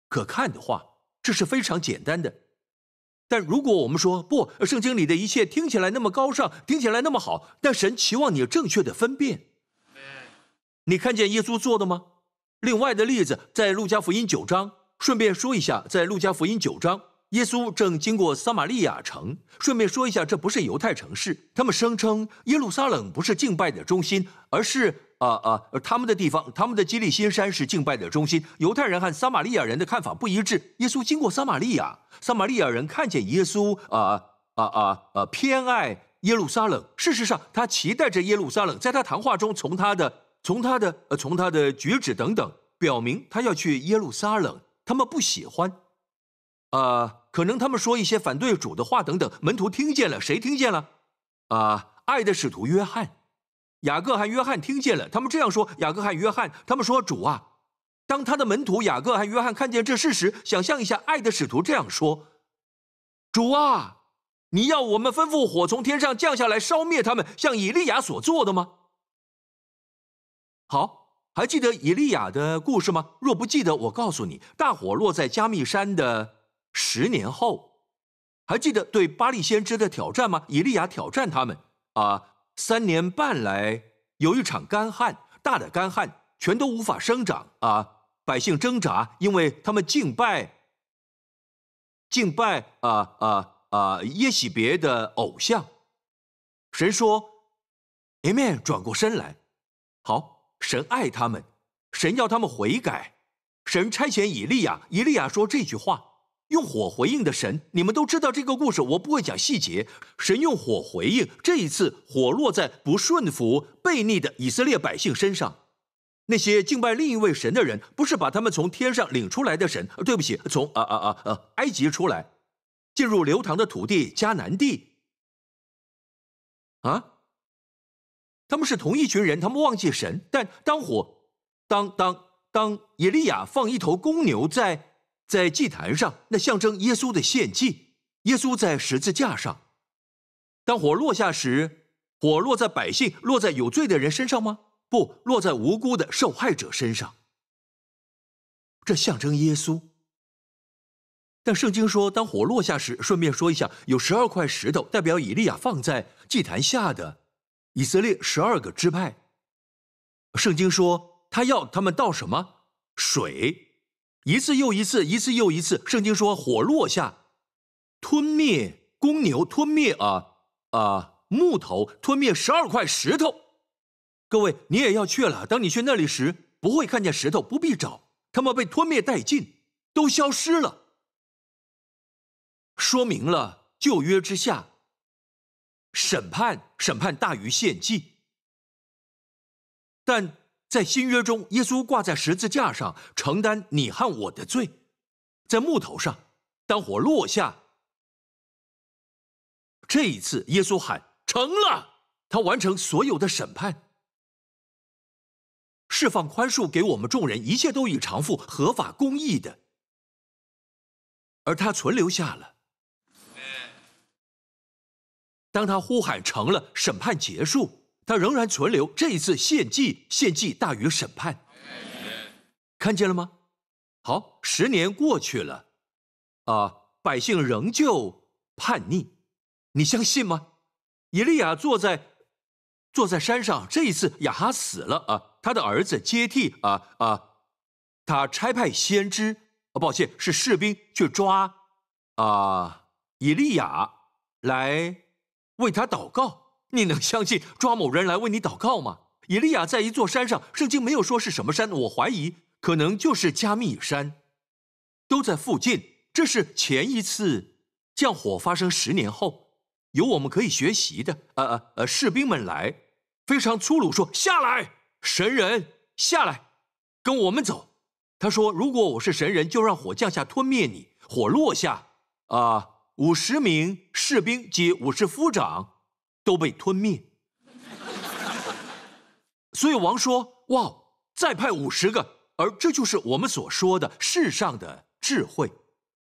可看的话，这是非常简单的。但如果我们说不，圣经里的一切听起来那么高尚，听起来那么好，但神期望你有正确的分辨。你看见耶稣做的吗？另外的例子在路加福音九章。顺便说一下，在《路加福音》九章，耶稣正经过撒玛利亚城。顺便说一下，这不是犹太城市。他们声称耶路撒冷不是敬拜的中心，而是啊啊，他们的地方，他们的基利新山是敬拜的中心。犹太人和撒玛利亚人的看法不一致。耶稣经过撒玛利亚，撒玛利亚人看见耶稣啊啊啊啊，偏爱耶路撒冷。事实上，他期待着耶路撒冷。在他谈话中，从他的从他的从他的举止等等，表明他要去耶路撒冷。他们不喜欢，呃，可能他们说一些反对主的话等等。门徒听见了，谁听见了？啊，爱的使徒约翰、雅各和约翰听见了。他们这样说：雅各和约翰，他们说主啊，当他的门徒雅各和约翰看见这事时，想象一下，爱的使徒这样说：主啊，你要我们吩咐火从天上降下来烧灭他们，像以利亚所做的吗？好。还记得以利亚的故事吗？若不记得，我告诉你：大火落在加密山的十年后，还记得对巴利先知的挑战吗？以利亚挑战他们啊！三年半来有一场干旱，大的干旱，全都无法生长啊！百姓挣扎，因为他们敬拜敬拜啊啊啊耶喜别的偶像。谁说？前面转过身来，好。神爱他们，神要他们悔改，神差遣以利亚，以利亚说这句话，用火回应的神，你们都知道这个故事，我不会讲细节。神用火回应，这一次火落在不顺服、悖逆的以色列百姓身上，那些敬拜另一位神的人，不是把他们从天上领出来的神，对不起，从啊啊啊，呃，埃及出来，进入流淌的土地迦南地，啊。他们是同一群人，他们忘记神。但当火，当当当，以利亚放一头公牛在在祭坛上，那象征耶稣的献祭。耶稣在十字架上，当火落下时，火落在百姓、落在有罪的人身上吗？不，落在无辜的受害者身上。这象征耶稣。但圣经说，当火落下时，顺便说一下，有十二块石头代表以利亚放在祭坛下的。以色列十二个支派，圣经说他要他们倒什么水，一次又一次，一次又一次。圣经说火落下，吞灭公牛，吞灭啊啊木头，吞灭十二块石头。各位，你也要去了。当你去那里时，不会看见石头，不必找，他们被吞灭殆尽，都消失了。说明了旧约之下。审判，审判大于献祭，但在新约中，耶稣挂在十字架上承担你和我的罪，在木头上，当火落下，这一次耶稣喊成了，他完成所有的审判，释放宽恕给我们众人，一切都已偿付合法公义的，而他存留下了。当他呼喊成了审判结束，他仍然存留。这一次献祭，献祭大于审判，看见了吗？好，十年过去了，啊，百姓仍旧叛逆，你相信吗？以利亚坐在坐在山上，这一次亚哈死了啊，他的儿子接替啊啊，他差派先知，啊，抱歉，是士兵去抓啊，以利亚来。为他祷告，你能相信抓某人来为你祷告吗？以利亚在一座山上，圣经没有说是什么山，我怀疑可能就是加密山，都在附近。这是前一次降火发生十年后，有我们可以学习的。呃呃呃，士兵们来，非常粗鲁说：“下来，神人下来，跟我们走。”他说：“如果我是神人，就让火降下吞灭你。火落下，啊。”五十名士兵及五十夫长都被吞灭，所以王说：“哇，再派五十个。”而这就是我们所说的世上的智慧，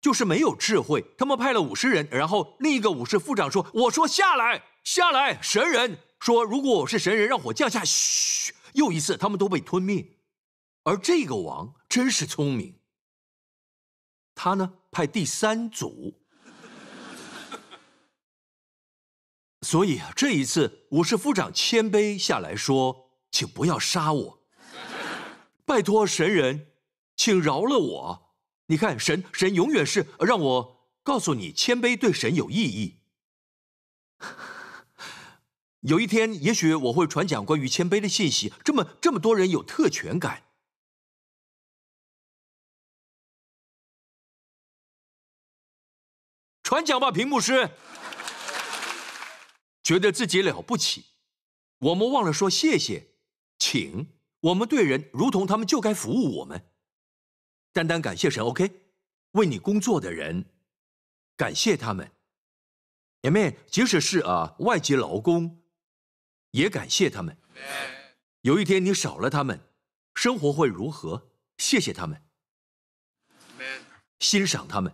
就是没有智慧。他们派了五十人，然后另一个武士副长说：“我说下来，下来，神人说，如果我是神人，让火降下。”嘘，又一次，他们都被吞灭。而这个王真是聪明，他呢派第三组。所以啊，这一次，武士夫长谦卑下来说：“请不要杀我，拜托神人，请饶了我。你看，神神永远是让我告诉你，谦卑对神有意义。有一天，也许我会传讲关于谦卑的信息。这么这么多人有特权感，传讲吧，屏幕师。”觉得自己了不起，我们忘了说谢谢，请我们对人如同他们就该服务我们，单单感谢神。O.K. 为你工作的人，感谢他们。姐妹，即使是啊外籍劳工，也感谢他们。有一天你少了他们，生活会如何？谢谢他们。欣赏他们，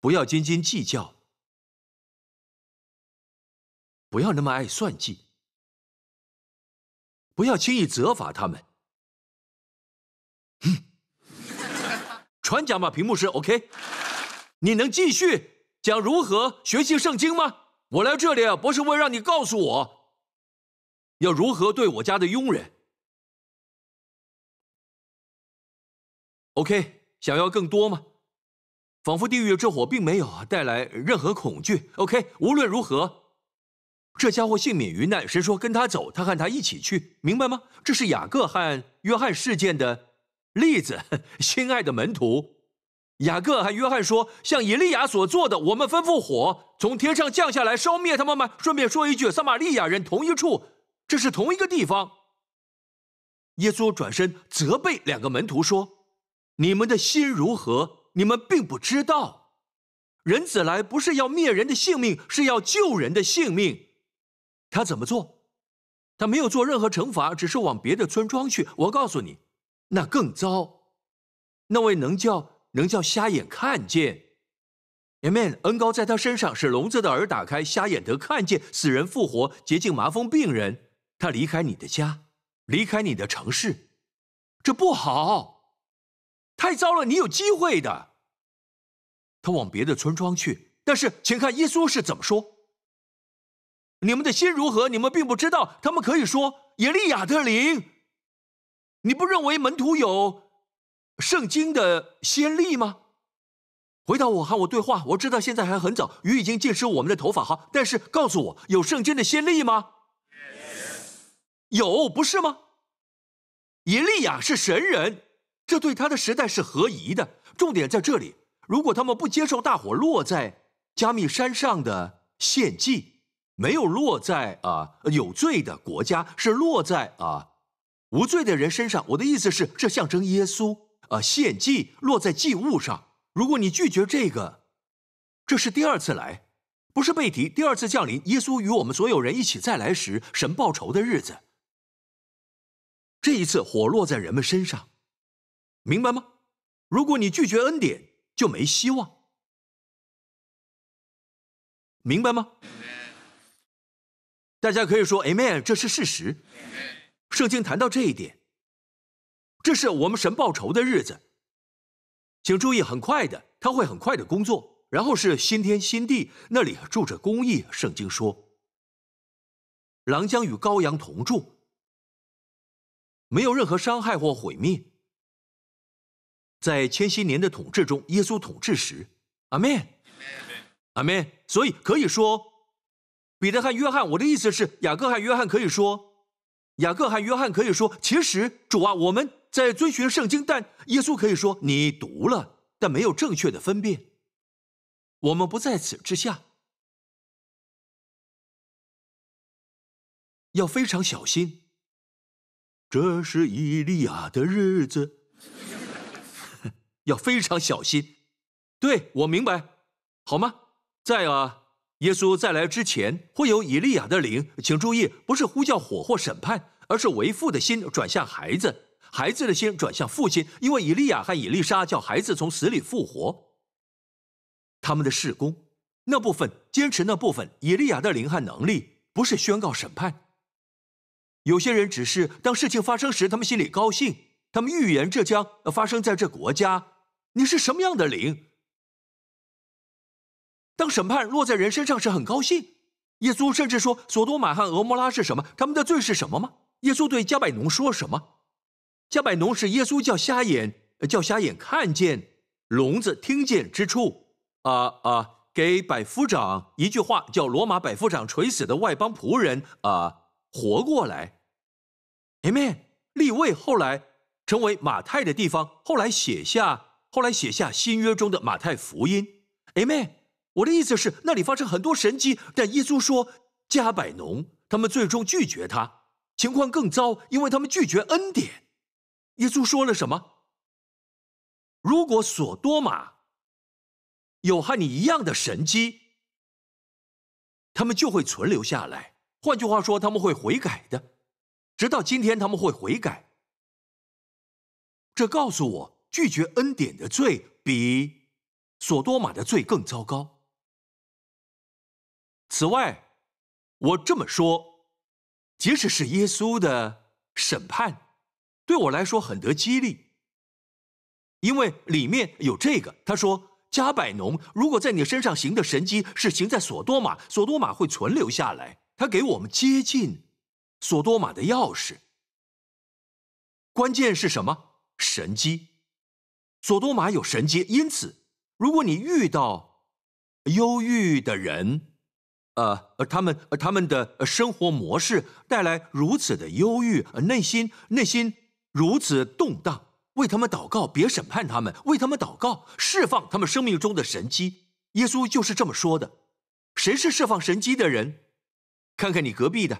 不要斤斤计较。不要那么爱算计，不要轻易责罚他们。哼，传讲吧，屏幕师。OK，你能继续讲如何学习圣经吗？我来这里啊，不是为了让你告诉我要如何对我家的佣人。OK，想要更多吗？仿佛地狱之火并没有带来任何恐惧。OK，无论如何。这家伙幸免于难。谁说跟他走？他和他一起去，明白吗？这是雅各和约翰事件的例子。心 爱的门徒，雅各和约翰说：“像以利亚所做的，我们吩咐火从天上降下来烧灭他们吗？”顺便说一句，撒玛利亚人同一处，这是同一个地方。耶稣转身责备两个门徒说：“你们的心如何？你们并不知道。人子来不是要灭人的性命，是要救人的性命。”他怎么做？他没有做任何惩罚，只是往别的村庄去。我告诉你，那更糟。那位能叫能叫瞎眼看见，Amen。恩高在他身上使聋子的耳打开，瞎眼得看见，死人复活，洁净麻风病人。他离开你的家，离开你的城市，这不好，太糟了。你有机会的。他往别的村庄去，但是请看耶稣是怎么说。你们的心如何？你们并不知道。他们可以说耶利亚的灵。你不认为门徒有圣经的先例吗？回答我，和我对话。我知道现在还很早，雨已经浸湿我们的头发哈。但是告诉我，有圣经的先例吗？有，不是吗？耶利亚是神人，这对他的时代是合宜的。重点在这里：如果他们不接受大伙落在加密山上的献祭。没有落在啊有罪的国家，是落在啊无罪的人身上。我的意思是，这象征耶稣啊献祭落在祭物上。如果你拒绝这个，这是第二次来，不是被迪第二次降临。耶稣与我们所有人一起再来时，神报仇的日子。这一次火落在人们身上，明白吗？如果你拒绝恩典，就没希望，明白吗？大家可以说，Amen，这是事实。圣经谈到这一点，这是我们神报仇的日子。请注意，很快的，他会很快的工作，然后是新天新地，那里住着公义。圣经说，狼将与羔羊同住，没有任何伤害或毁灭。在千禧年的统治中，耶稣统治时阿 m 阿 n m n 所以可以说。彼得和约翰，我的意思是，雅各和约翰可以说，雅各和约翰可以说，其实主啊，我们在遵循圣经，但耶稣可以说，你读了，但没有正确的分辨。我们不在此之下，要非常小心。这是以利亚的日子，要非常小心。对，我明白，好吗？在啊。耶稣再来之前会有以利亚的灵，请注意，不是呼叫火或审判，而是为父的心转向孩子，孩子的心转向父亲，因为以利亚和以利沙叫孩子从死里复活。他们的事工，那部分坚持那部分，以利亚的灵和能力不是宣告审判。有些人只是当事情发生时，他们心里高兴，他们预言这将发生在这国家。你是什么样的灵？当审判落在人身上是很高兴。耶稣甚至说：“索多玛和俄摩拉是什么？他们的罪是什么吗？”耶稣对加百农说什么？加百农是耶稣叫瞎眼叫瞎眼看见，聋子听见之处。啊啊！给百夫长一句话，叫罗马百夫长垂死的外邦仆人啊活过来。Amen。立位后来成为马太的地方，后来写下后来写下新约中的马太福音。Amen。我的意思是，那里发生很多神迹，但耶稣说，加百农，他们最终拒绝他，情况更糟，因为他们拒绝恩典。耶稣说了什么？如果索多玛有和你一样的神迹，他们就会存留下来。换句话说，他们会悔改的，直到今天他们会悔改。这告诉我，拒绝恩典的罪比索多玛的罪更糟糕。此外，我这么说，即使是耶稣的审判，对我来说很得激励，因为里面有这个。他说：“加百农，如果在你身上行的神迹是行在索多玛，索多玛会存留下来。”他给我们接近索多玛的钥匙。关键是什么？神迹。索多玛有神迹，因此，如果你遇到忧郁的人，呃，他们他们的生活模式带来如此的忧郁，内心内心如此动荡，为他们祷告，别审判他们，为他们祷告，释放他们生命中的神机。耶稣就是这么说的。谁是释放神机的人？看看你隔壁的，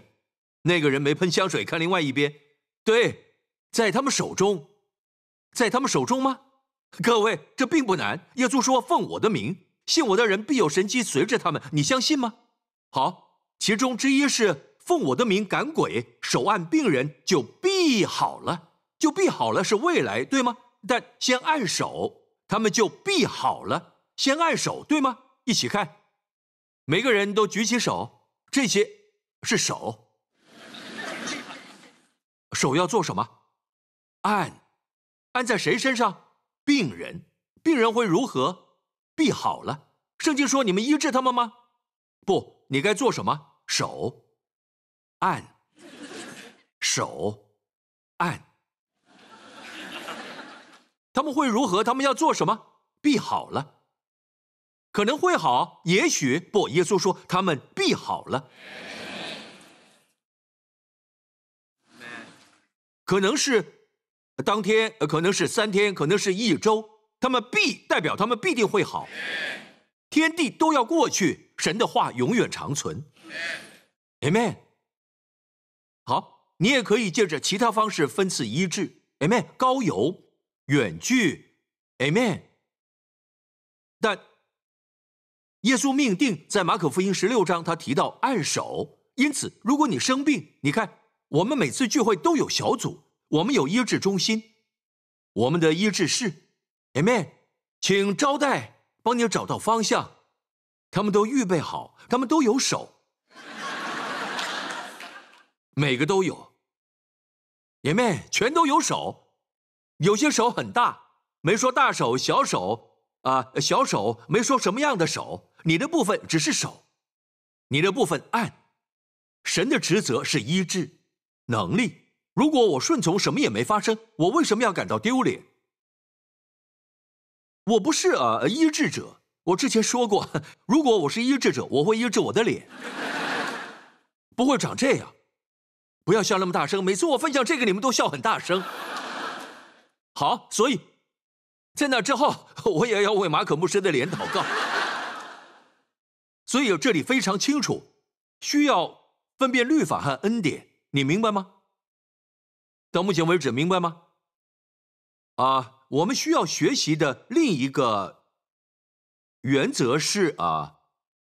那个人没喷香水，看另外一边。对，在他们手中，在他们手中吗？各位，这并不难。耶稣说：“奉我的名，信我的人必有神机随着他们。”你相信吗？好，其中之一是奉我的名赶鬼，手按病人就必好了，就必好了是未来对吗？但先按手，他们就必好了，先按手对吗？一起看，每个人都举起手，这些是手，手要做什么？按，按在谁身上？病人，病人会如何？必好了。圣经说你们医治他们吗？不。你该做什么？手按手按，他们会如何？他们要做什么？必好了，可能会好，也许不。耶稣说：“他们必好了。”可能是当天，可能是三天，可能是一周。他们必代表他们必定会好。天地都要过去。神的话永远长存，Amen。好，你也可以借着其他方式分次医治，Amen。高邮远距，Amen。但耶稣命定在马可福音十六章，他提到按手，因此如果你生病，你看我们每次聚会都有小组，我们有医治中心，我们的医治室，Amen。请招待帮你找到方向。他们都预备好，他们都有手，每个都有。姐妹全都有手，有些手很大，没说大手小手啊，小手没说什么样的手。你的部分只是手，你的部分按，神的职责是医治能力。如果我顺从，什么也没发生，我为什么要感到丢脸？我不是呃医治者。我之前说过，如果我是医治者，我会医治我的脸，不会长这样。不要笑那么大声，每次我分享这个，你们都笑很大声。好，所以在那之后，我也要为马可牧师的脸祷告。所以这里非常清楚，需要分辨律法和恩典，你明白吗？到目前为止，明白吗？啊，我们需要学习的另一个。原则是啊，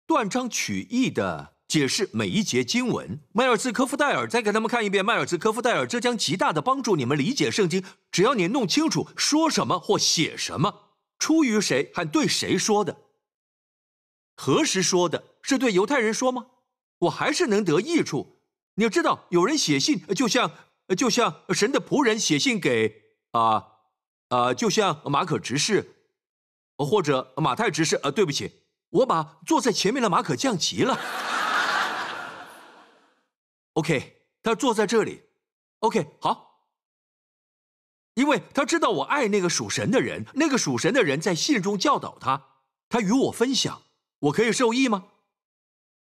断章取义的解释每一节经文。迈尔斯科夫戴尔，再给他们看一遍。迈尔斯科夫戴尔，这将极大的帮助你们理解圣经。只要你弄清楚说什么或写什么，出于谁，还对谁说的，何时说的，是对犹太人说吗？我还是能得益处。你要知道，有人写信，就像就像神的仆人写信给啊啊，就像马可执事。或者马太执事，呃，对不起，我把坐在前面的马可降级了。OK，他坐在这里。OK，好，因为他知道我爱那个属神的人，那个属神的人在信中教导他，他与我分享，我可以受益吗？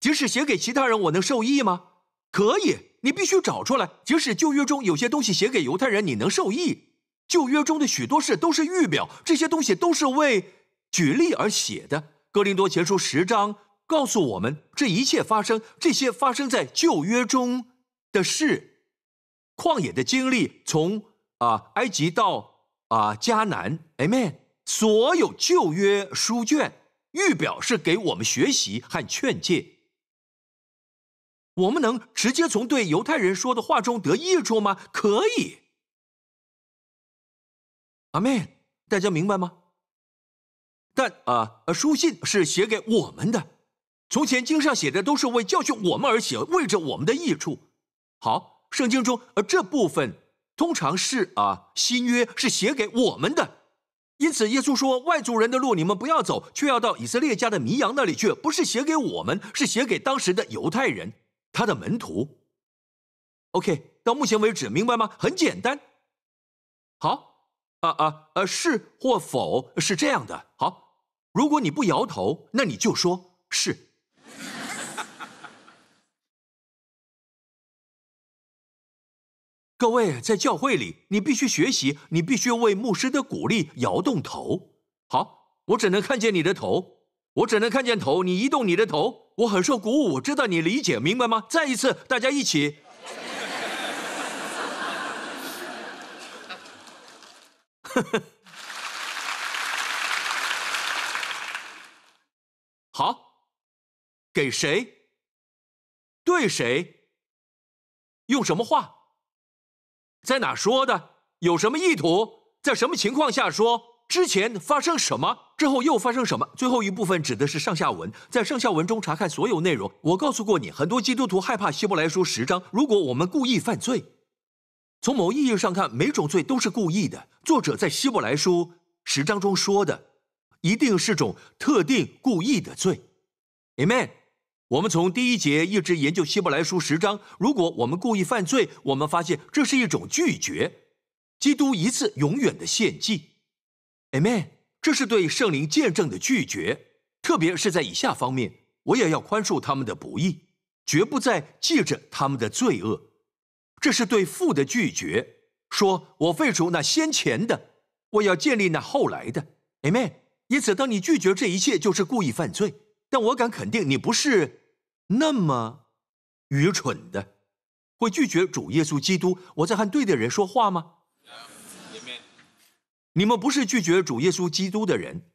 即使写给其他人，我能受益吗？可以，你必须找出来。即使旧约中有些东西写给犹太人，你能受益？旧约中的许多事都是预表，这些东西都是为举例而写的。哥林多前书十章告诉我们，这一切发生，这些发生在旧约中的事，旷野的经历，从啊埃及到啊迦南，Amen。所有旧约书卷预表是给我们学习和劝诫。我们能直接从对犹太人说的话中得益处吗？可以。阿妹，大家明白吗？但啊，书信是写给我们的。从前经上写的都是为教训我们，而写，为着我们的益处。好，圣经中呃这部分通常是啊新约是写给我们的，因此耶稣说外族人的路你们不要走，却要到以色列家的迷羊那里去。不是写给我们，是写给当时的犹太人，他的门徒。OK，到目前为止明白吗？很简单。好。啊啊，呃，是或否是这样的。好，如果你不摇头，那你就说是。各位在教会里，你必须学习，你必须为牧师的鼓励摇动头。好，我只能看见你的头，我只能看见头。你移动你的头，我很受鼓舞，我知道你理解明白吗？再一次，大家一起。呵呵，好，给谁？对谁？用什么话？在哪说的？有什么意图？在什么情况下说？之前发生什么？之后又发生什么？最后一部分指的是上下文，在上下文中查看所有内容。我告诉过你，很多基督徒害怕希伯来说十章。如果我们故意犯罪。从某意义上看，每种罪都是故意的。作者在希伯来书十章中说的，一定是种特定故意的罪。Amen。我们从第一节一直研究希伯来书十章。如果我们故意犯罪，我们发现这是一种拒绝基督一次永远的献祭。Amen。这是对圣灵见证的拒绝，特别是在以下方面，我也要宽恕他们的不义，绝不再记着他们的罪恶。这是对父的拒绝，说我废除那先前的，我要建立那后来的。Amen。因此，当你拒绝这一切，就是故意犯罪。但我敢肯定，你不是那么愚蠢的，会拒绝主耶稣基督。我在和对的人说话吗你们不是拒绝主耶稣基督的人。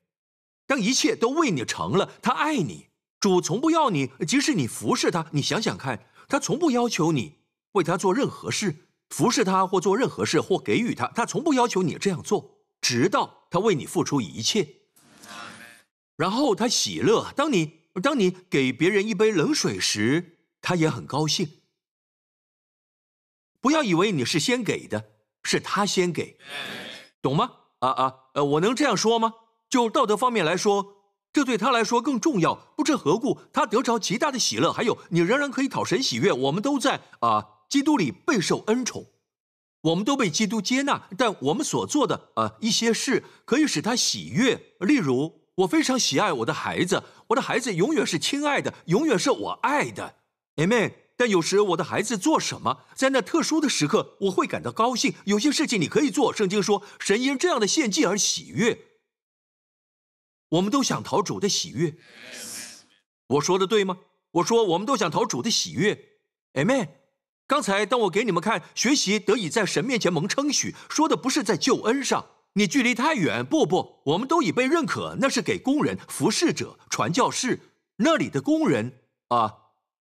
当一切都为你成了，他爱你。主从不要你，即使你服侍他。你想想看，他从不要求你。为他做任何事，服侍他或做任何事或给予他，他从不要求你这样做，直到他为你付出一切，然后他喜乐。当你当你给别人一杯冷水时，他也很高兴。不要以为你是先给的，是他先给，懂吗？啊啊，呃，我能这样说吗？就道德方面来说，这对他来说更重要。不知何故，他得着极大的喜乐。还有，你仍然可以讨神喜悦，我们都在啊。基督里备受恩宠，我们都被基督接纳。但我们所做的，呃，一些事可以使他喜悦。例如，我非常喜爱我的孩子，我的孩子永远是亲爱的，永远是我爱的，Amen。但有时我的孩子做什么，在那特殊的时刻，我会感到高兴。有些事情你可以做。圣经说，神因这样的献祭而喜悦。我们都想讨主的喜悦。我说的对吗？我说，我们都想讨主的喜悦，Amen。刚才当我给你们看，学习得以在神面前蒙称许，说的不是在救恩上，你距离太远。不不，我们都已被认可，那是给工人、服侍者、传教士那里的工人啊，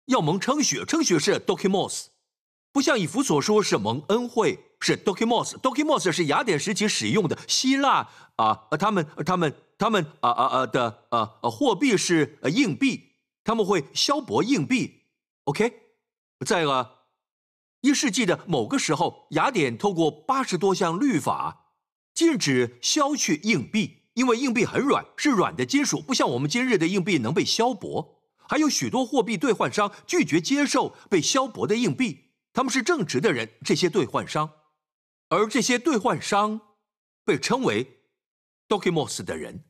要蒙称许，称许是 d o k i m o s 不像以弗所说是蒙恩惠，是 d o k i m o s d o k i m o s 是雅典时期使用的希腊啊，他们他们他们啊啊啊的啊啊货币是硬币，他们会削薄硬币。OK，再一个。一世纪的某个时候，雅典透过八十多项律法，禁止削去硬币，因为硬币很软，是软的金属，不像我们今日的硬币能被削薄。还有许多货币兑换商拒绝接受被削薄的硬币，他们是正直的人，这些兑换商，而这些兑换商被称为 d o k i m o s 的人，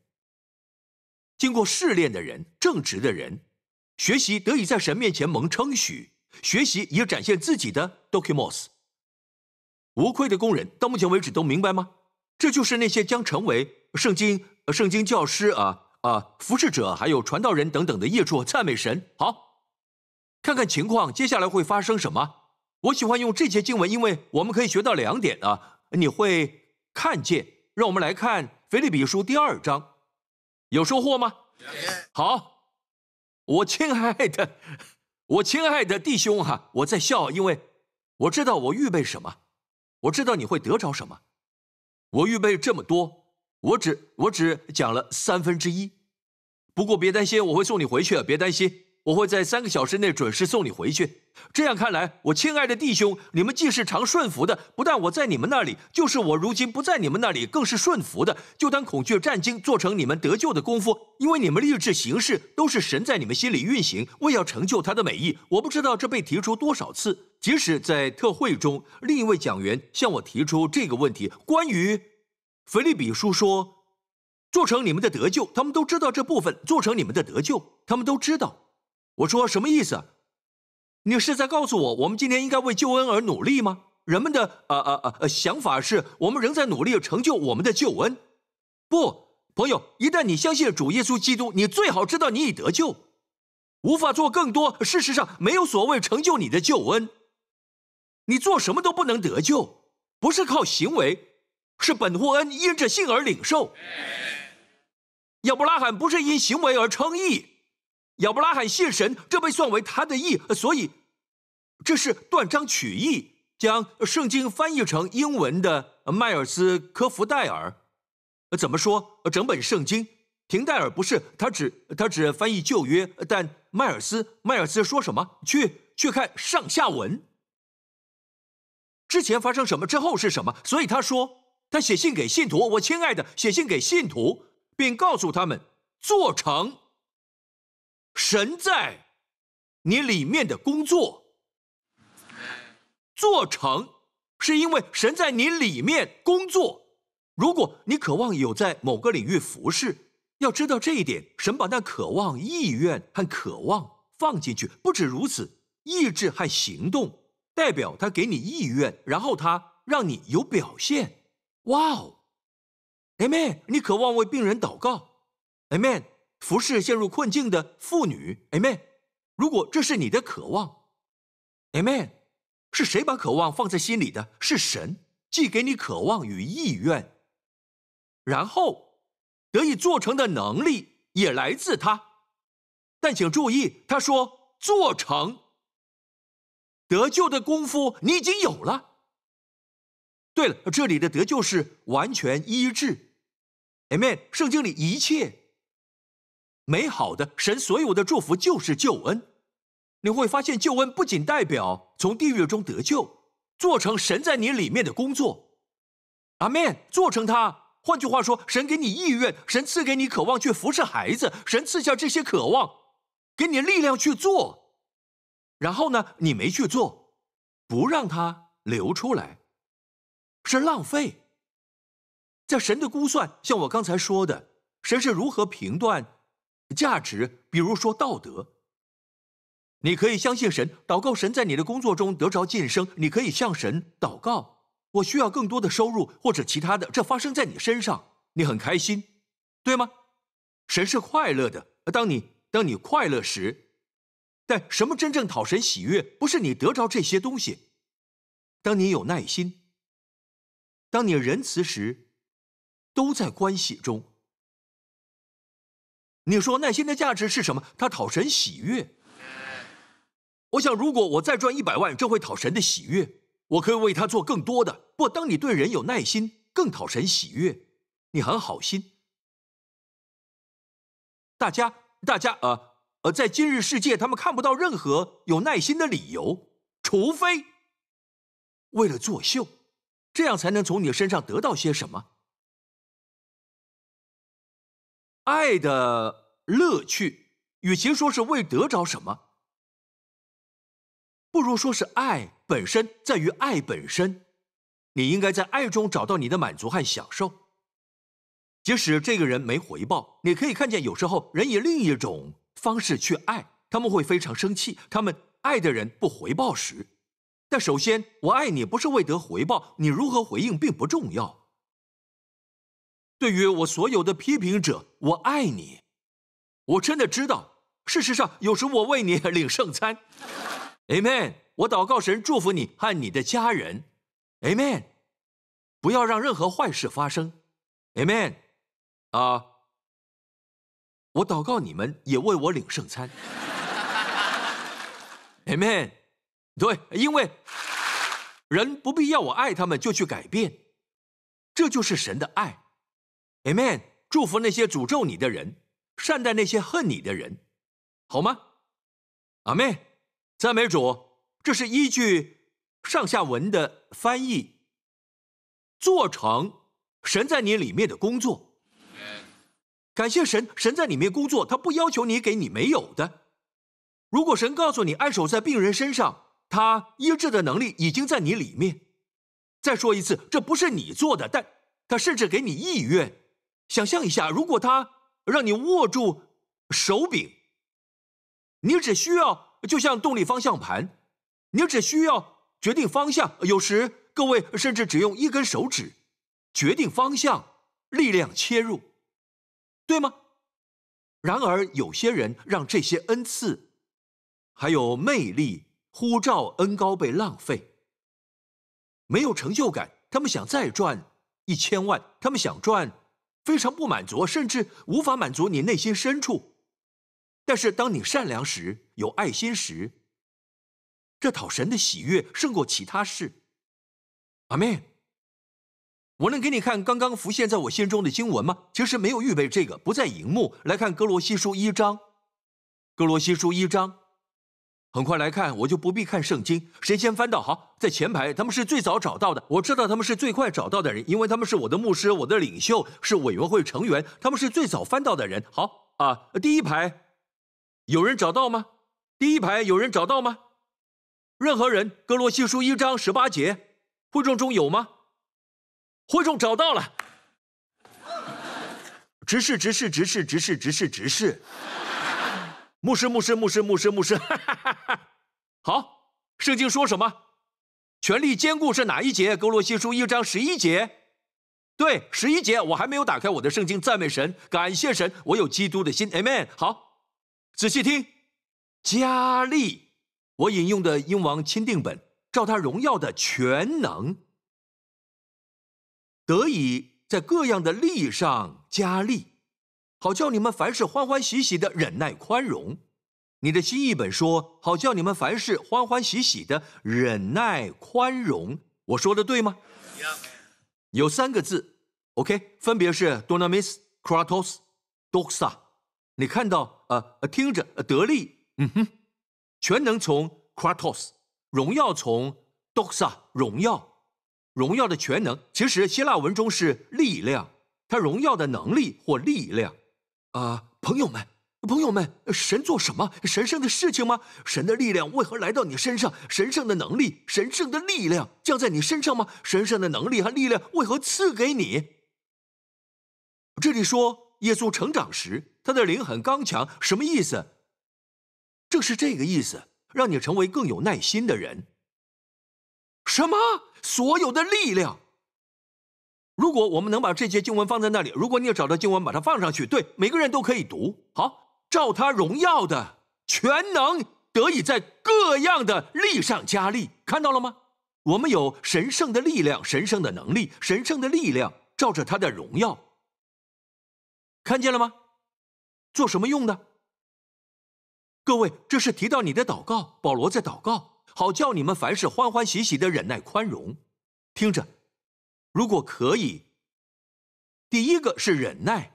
经过试炼的人，正直的人，学习得以在神面前蒙称许。学习也展现自己的 dokeimos，无愧的工人，到目前为止都明白吗？这就是那些将成为圣经、圣经教师啊啊、服侍者，还有传道人等等的业主，赞美神。好，看看情况，接下来会发生什么？我喜欢用这些经文，因为我们可以学到两点啊。你会看见，让我们来看腓立比书第二章，有收获吗？好，我亲爱的。我亲爱的弟兄哈，我在笑，因为我知道我预备什么，我知道你会得着什么，我预备这么多，我只我只讲了三分之一，不过别担心，我会送你回去，别担心。我会在三个小时内准时送你回去。这样看来，我亲爱的弟兄，你们既是常顺服的，不但我在你们那里，就是我如今不在你们那里，更是顺服的。就当孔雀战经做成你们得救的功夫，因为你们立志行事都是神在你们心里运行，为要成就他的美意。我不知道这被提出多少次，即使在特会中，另一位讲员向我提出这个问题：关于腓利比书说，做成你们的得救，他们都知道这部分；做成你们的得救，他们都知道。我说什么意思？你是在告诉我，我们今天应该为救恩而努力吗？人们的呃呃呃呃想法是，我们仍在努力成就我们的救恩。不，朋友，一旦你相信主耶稣基督，你最好知道你已得救，无法做更多。事实上，没有所谓成就你的救恩，你做什么都不能得救，不是靠行为，是本祸恩因着信而领受。亚伯拉罕不是因行为而称义。亚伯拉罕信神，这被算为他的义，所以这是断章取义，将圣经翻译成英文的迈尔斯科夫戴尔怎么说？整本圣经，廷戴尔不是他只他只翻译旧约，但迈尔斯迈尔斯说什么？去去看上下文，之前发生什么，之后是什么？所以他说，他写信给信徒，我亲爱的，写信给信徒，并告诉他们做成。神在你里面的工作做成，是因为神在你里面工作。如果你渴望有在某个领域服侍，要知道这一点，神把那渴望、意愿和渴望放进去。不止如此，意志和行动代表他给你意愿，然后他让你有表现。哇哦，Amen！你渴望为病人祷告，Amen。服侍陷入困境的妇女。Amen。如果这是你的渴望，Amen。是谁把渴望放在心里的？是神，既给你渴望与意愿，然后得以做成的能力也来自他。但请注意，他说做成得救的功夫你已经有了。对了，这里的得救是完全医治。Amen。圣经里一切。美好的神所有的祝福就是救恩，你会发现救恩不仅代表从地狱中得救，做成神在你里面的工作。阿门，做成它。换句话说，神给你意愿，神赐给你渴望去服侍孩子，神赐下这些渴望给你力量去做。然后呢，你没去做，不让它流出来，是浪费。在神的估算，像我刚才说的，神是如何评断。价值，比如说道德。你可以相信神，祷告神在你的工作中得着晋升。你可以向神祷告，我需要更多的收入或者其他的。这发生在你身上，你很开心，对吗？神是快乐的，当你当你快乐时，但什么真正讨神喜悦？不是你得着这些东西，当你有耐心，当你仁慈时，都在关系中。你说耐心的价值是什么？他讨神喜悦。我想，如果我再赚一百万，这会讨神的喜悦。我可以为他做更多的。不，当你对人有耐心，更讨神喜悦。你很好心。大家，大家，呃，呃，在今日世界，他们看不到任何有耐心的理由，除非为了作秀，这样才能从你身上得到些什么。爱的乐趣，与其说是为得着什么，不如说是爱本身在于爱本身。你应该在爱中找到你的满足和享受。即使这个人没回报，你可以看见，有时候人以另一种方式去爱，他们会非常生气，他们爱的人不回报时。但首先，我爱你不是为得回报，你如何回应并不重要。对于我所有的批评者，我爱你，我真的知道。事实上，有时我为你领圣餐。Amen，我祷告神祝福你和你的家人。Amen，不要让任何坏事发生。Amen，啊，我祷告你们也为我领圣餐。Amen，对，因为人不必要我爱他们就去改变，这就是神的爱。Amen，祝福那些诅咒你的人，善待那些恨你的人，好吗阿妹，赞美主，这是依据上下文的翻译，做成神在你里面的工作。感谢神，神在里面工作，他不要求你给你没有的。如果神告诉你安守在病人身上，他医治的能力已经在你里面。再说一次，这不是你做的，但他甚至给你意愿。想象一下，如果他让你握住手柄，你只需要就像动力方向盘，你只需要决定方向。有时各位甚至只用一根手指决定方向，力量切入，对吗？然而有些人让这些恩赐，还有魅力、护照、恩高被浪费，没有成就感。他们想再赚一千万，他们想赚。非常不满足，甚至无法满足你内心深处。但是当你善良时，有爱心时，这讨神的喜悦胜过其他事。阿妹，我能给你看刚刚浮现在我心中的经文吗？其实没有预备这个，不在荧幕。来看《哥罗西书》一章，《哥罗西书》一章。很快来看，我就不必看圣经。谁先翻到好，在前排，他们是最早找到的。我知道他们是最快找到的人，因为他们是我的牧师，我的领袖，是委员会成员，他们是最早翻到的人。好啊，第一排有人找到吗？第一排有人找到吗？任何人，哥罗西书一章十八节，会众中有吗？会众找到了。直 视，直视，直视，直视，直视，直视。牧师，牧师，牧师，牧师，牧师，哈哈哈哈！好。圣经说什么？“权力坚固”是哪一节？《哥罗西书》一章十一节。对，十一节。我还没有打开我的圣经，赞美神，感谢神，我有基督的心。Amen。好，仔细听。加力，我引用的英王钦定本，照他荣耀的全能，得以在各样的力上加力。好叫你们凡事欢欢喜喜的忍耐宽容。你的新译本说：“好叫你们凡事欢欢喜喜的忍耐宽容。”我说的对吗？有三个字，OK，分别是 d o n a m i s k r a t o s d o x a 你看到呃，听着得力，嗯哼，全能从 “kratos”，荣耀从 “doxa”，荣耀，荣耀的全能。其实希腊文中是力量，它荣耀的能力或力量。啊，朋友们，朋友们，神做什么神圣的事情吗？神的力量为何来到你身上？神圣的能力、神圣的力量降在你身上吗？神圣的能力和力量为何赐给你？这里说耶稣成长时，他的灵很刚强，什么意思？正是这个意思，让你成为更有耐心的人。什么？所有的力量？如果我们能把这些经文放在那里，如果你有找到经文，把它放上去，对，每个人都可以读。好，照他荣耀的全能，得以在各样的力上加力，看到了吗？我们有神圣的力量、神圣的能力、神圣的力量照着他的荣耀，看见了吗？做什么用的？各位，这是提到你的祷告，保罗在祷告，好叫你们凡事欢欢喜喜的忍耐宽容，听着。如果可以，第一个是忍耐，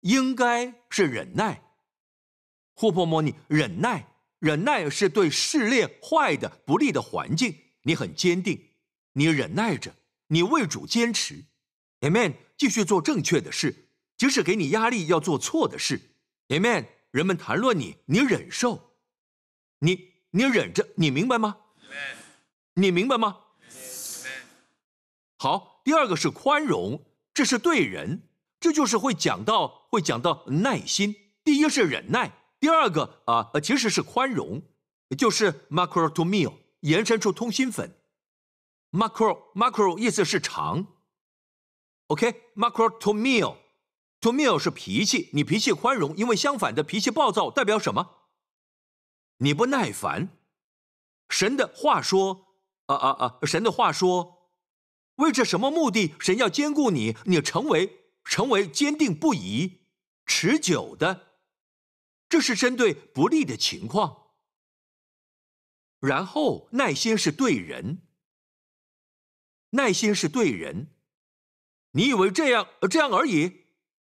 应该是忍耐。护婆摩尼，忍耐，忍耐是对试炼、坏的、不利的环境，你很坚定，你忍耐着，你为主坚持。Amen，继续做正确的事，即使给你压力要做错的事。Amen。人们谈论你，你忍受，你你忍着，你明白吗？你明白吗？好，第二个是宽容，这是对人，这就是会讲到会讲到耐心。第一是忍耐，第二个啊呃其实是宽容，就是 macro to meal，延伸出通心粉。macro macro 意思是长。OK macro to meal，to meal 是脾气，你脾气宽容，因为相反的脾气暴躁代表什么？你不耐烦。神的话说啊啊啊，神的话说。为着什么目的，神要兼顾你，你成为成为坚定不移、持久的，这是针对不利的情况。然后耐心是对人，耐心是对人，你以为这样这样而已？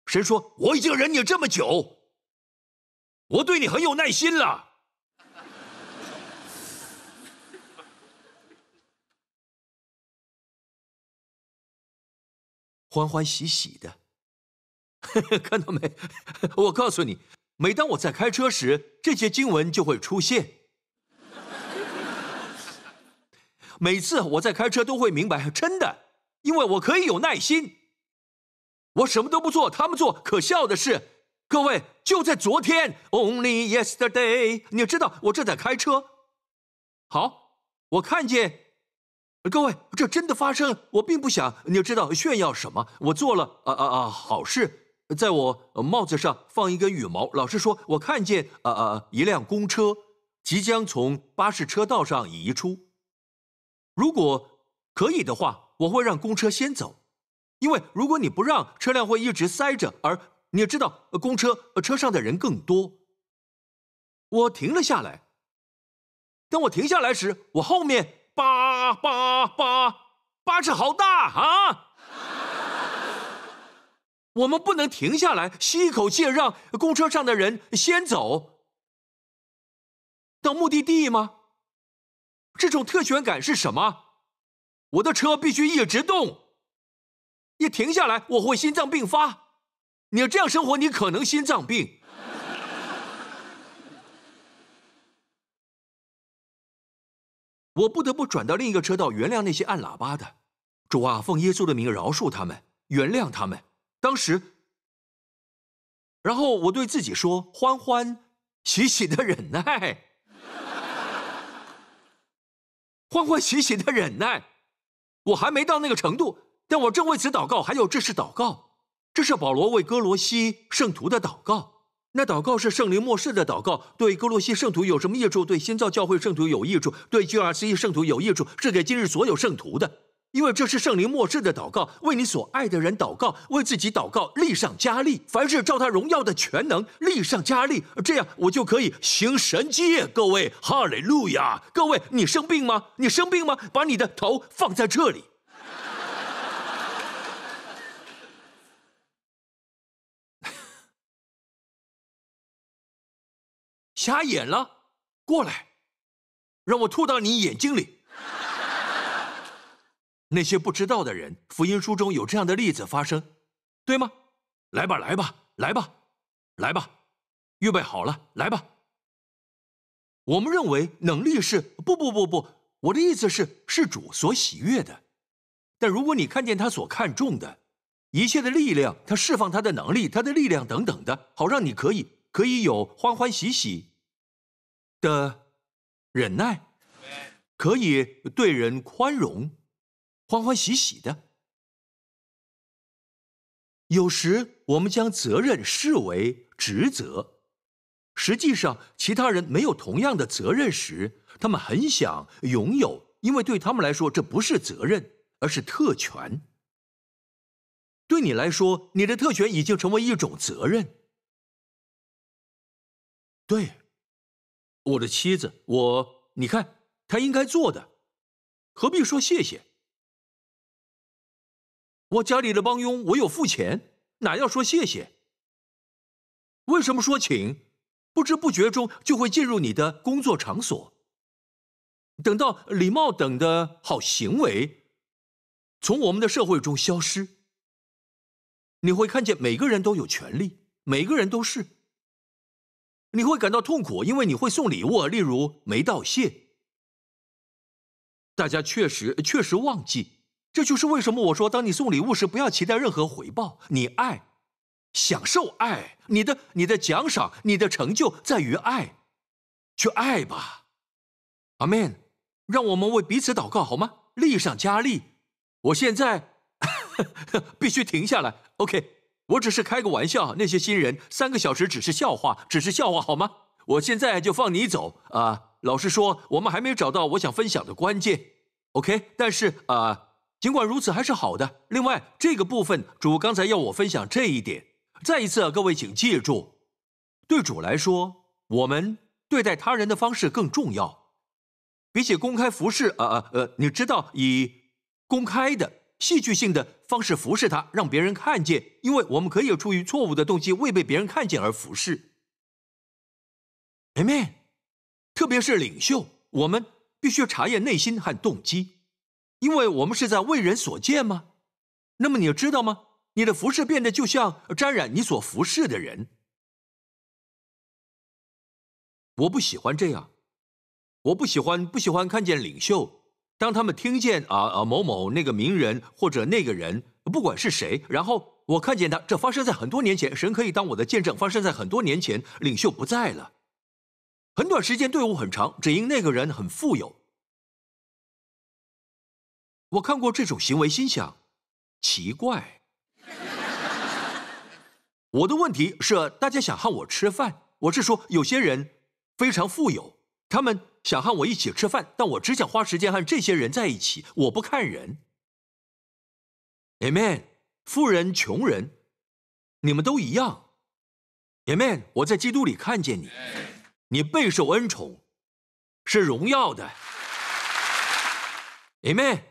神说我已经忍你这么久，我对你很有耐心了。欢欢喜喜的，看到没？我告诉你，每当我在开车时，这些经文就会出现。每次我在开车都会明白，真的，因为我可以有耐心。我什么都不做，他们做。可笑的是，各位就在昨天，only yesterday，你知道我正在开车。好，我看见。各位，这真的发生。我并不想，你知道炫耀什么。我做了啊啊啊好事，在我帽子上放一根羽毛。老师说，我看见啊啊一辆公车即将从巴士车道上移出。如果可以的话，我会让公车先走，因为如果你不让，车辆会一直塞着，而你也知道，公车车上的人更多。我停了下来。当我停下来时，我后面。八八八，八是好大啊！我们不能停下来吸一口气，让公车上的人先走到目的地吗？这种特权感是什么？我的车必须一直动，一停下来我会心脏病发。你要这样生活，你可能心脏病。我不得不转到另一个车道，原谅那些按喇叭的。主啊，奉耶稣的名饶恕他们，原谅他们。当时，然后我对自己说：欢欢喜喜的忍耐，欢欢喜喜的忍耐。我还没到那个程度，但我正为此祷告，还有这是祷告，这是保罗为哥罗西圣徒的祷告。那祷告是圣灵末世的祷告，对哥洛西圣徒有什么益处？对新造教会圣徒有益处？对 G R C 圣徒有益处？是给今日所有圣徒的，因为这是圣灵末世的祷告，为你所爱的人祷告，为自己祷告，力上加力，凡是照他荣耀的全能，力上加力，这样我就可以行神迹。各位，哈利路亚！各位，你生病吗？你生病吗？把你的头放在这里。瞎眼了，过来，让我吐到你眼睛里。那些不知道的人，福音书中有这样的例子发生，对吗？来吧，来吧，来吧，来吧，预备好了，来吧。我们认为能力是不不不不，我的意思是，是主所喜悦的。但如果你看见他所看重的，一切的力量，他释放他的能力，他的力量等等的，好让你可以可以有欢欢喜喜。的忍耐，可以对人宽容，欢欢喜喜的。有时我们将责任视为职责，实际上，其他人没有同样的责任时，他们很想拥有，因为对他们来说，这不是责任，而是特权。对你来说，你的特权已经成为一种责任。对。我的妻子，我你看，他应该做的，何必说谢谢？我家里的帮佣，我有付钱，哪要说谢谢？为什么说请？不知不觉中就会进入你的工作场所。等到礼貌等的好行为从我们的社会中消失，你会看见每个人都有权利，每个人都是。你会感到痛苦，因为你会送礼物，例如没道谢。大家确实确实忘记，这就是为什么我说，当你送礼物时，不要期待任何回报。你爱，享受爱，你的你的奖赏，你的成就在于爱，去爱吧。阿门。让我们为彼此祷告好吗？力上加力。我现在 必须停下来。OK。我只是开个玩笑，那些新人三个小时只是笑话，只是笑话，好吗？我现在就放你走啊！老实说，我们还没有找到我想分享的关键。OK，但是啊，尽管如此还是好的。另外，这个部分主刚才要我分享这一点。再一次，各位请记住，对主来说，我们对待他人的方式更重要，比起公开服饰，呃呃呃，你知道，以公开的。戏剧性的方式服侍他，让别人看见，因为我们可以出于错误的动机未被别人看见而服侍。Amen。特别是领袖，我们必须查验内心和动机，因为我们是在为人所见吗？那么你知道吗？你的服饰变得就像沾染你所服侍的人。我不喜欢这样，我不喜欢不喜欢看见领袖。当他们听见啊啊某某那个名人或者那个人不管是谁，然后我看见他，这发生在很多年前，神可以当我的见证，发生在很多年前，领袖不在了，很短时间队伍很长，只因那个人很富有。我看过这种行为，心想奇怪。我的问题是，大家想喊我吃饭？我是说，有些人非常富有。他们想和我一起吃饭，但我只想花时间和这些人在一起。我不看人。Amen，富人、穷人，你们都一样。Amen，我在基督里看见你，你备受恩宠，是荣耀的。Amen，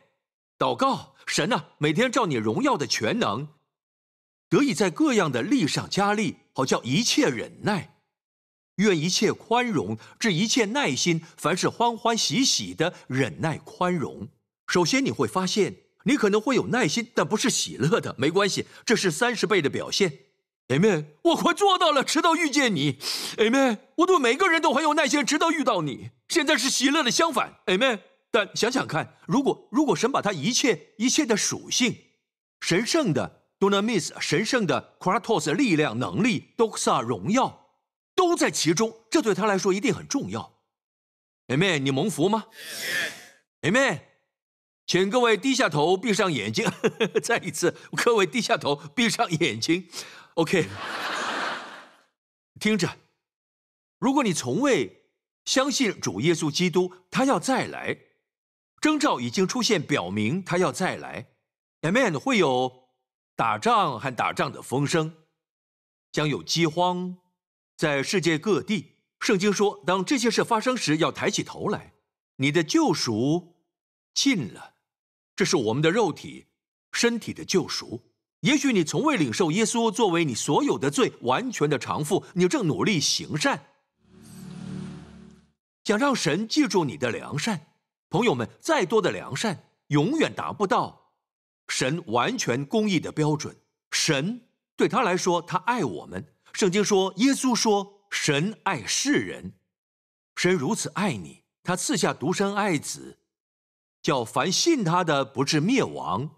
祷告，神呐，每天照你荣耀的全能，得以在各样的力上加力，好叫一切忍耐。愿一切宽容，致一切耐心，凡是欢欢喜喜的忍耐宽容。首先你会发现，你可能会有耐心，但不是喜乐的，没关系，这是三十倍的表现。Amen，我快做到了，直到遇见你。Amen，我对每个人都很有耐心，直到遇到你。现在是喜乐的相反。Amen，但想想看，如果如果神把他一切一切的属性，神圣的 d u n a m i s 神圣的 kratos 力量能力 doxa 荣耀。都在其中，这对他来说一定很重要。Amen，你蒙福吗？Amen，请各位低下头，闭上眼睛。再一次，各位低下头，闭上眼睛。OK，听着，如果你从未相信主耶稣基督，他要再来，征兆已经出现，表明他要再来。Amen，会有打仗和打仗的风声，将有饥荒。在世界各地，圣经说，当这些事发生时，要抬起头来。你的救赎尽了，这是我们的肉体、身体的救赎。也许你从未领受耶稣作为你所有的罪完全的偿付。你正努力行善，想让神记住你的良善。朋友们，再多的良善永远达不到神完全公义的标准。神对他来说，他爱我们。圣经说：“耶稣说，神爱世人，神如此爱你，他赐下独生爱子，叫凡信他的不至灭亡，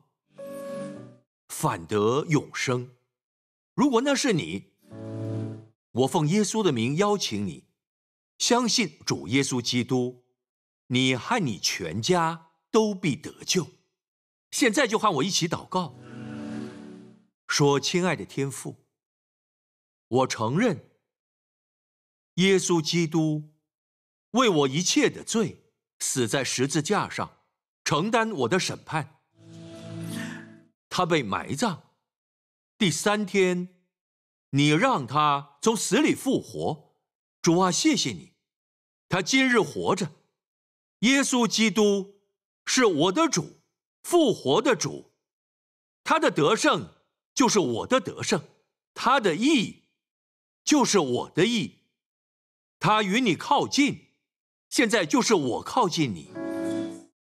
反得永生。如果那是你，我奉耶稣的名邀请你，相信主耶稣基督，你和你全家都必得救。现在就和我一起祷告，说：亲爱的天父。”我承认，耶稣基督为我一切的罪死在十字架上，承担我的审判。他被埋葬，第三天，你让他从死里复活。主啊，谢谢你，他今日活着。耶稣基督是我的主，复活的主，他的得胜就是我的得胜，他的义。就是我的意，他与你靠近，现在就是我靠近你。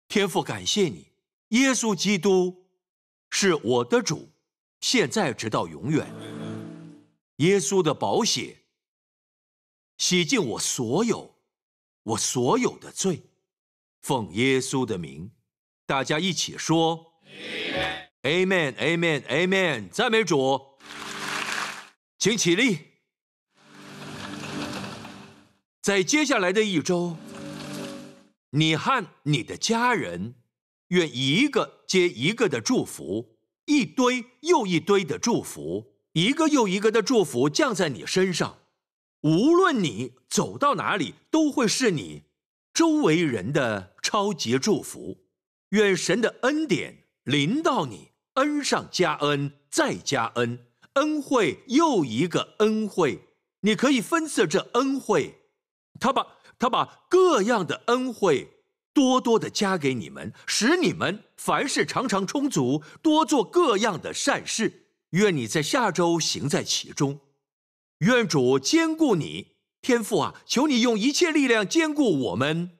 天父感谢你，耶稣基督是我的主，现在直到永远。耶稣的宝血洗净我所有我所有的罪，奉耶稣的名，大家一起说：a a m m n e n Amen, 赞美主，请起立。在接下来的一周，你和你的家人，愿一个接一个的祝福，一堆又一堆的祝福，一个又一个的祝福降在你身上。无论你走到哪里，都会是你周围人的超级祝福。愿神的恩典临到你，恩上加恩，再加恩，恩惠又一个恩惠。你可以分赐这恩惠。他把他把各样的恩惠多多的加给你们，使你们凡事常常充足，多做各样的善事。愿你在下周行在其中，愿主兼顾你，天父啊，求你用一切力量兼顾我们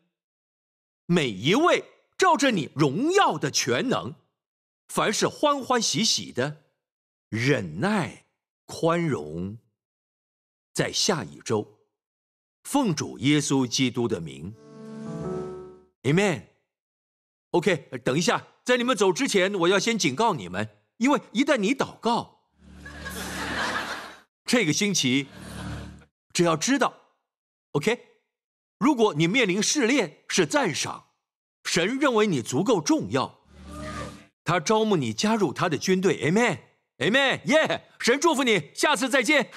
每一位，照着你荣耀的全能，凡事欢欢喜喜的，忍耐宽容，在下一周。奉主耶稣基督的名，Amen。OK，等一下，在你们走之前，我要先警告你们，因为一旦你祷告，这个星期，只要知道，OK。如果你面临试炼，是赞赏，神认为你足够重要，他招募你加入他的军队，Amen，Amen，耶！神祝福你，下次再见。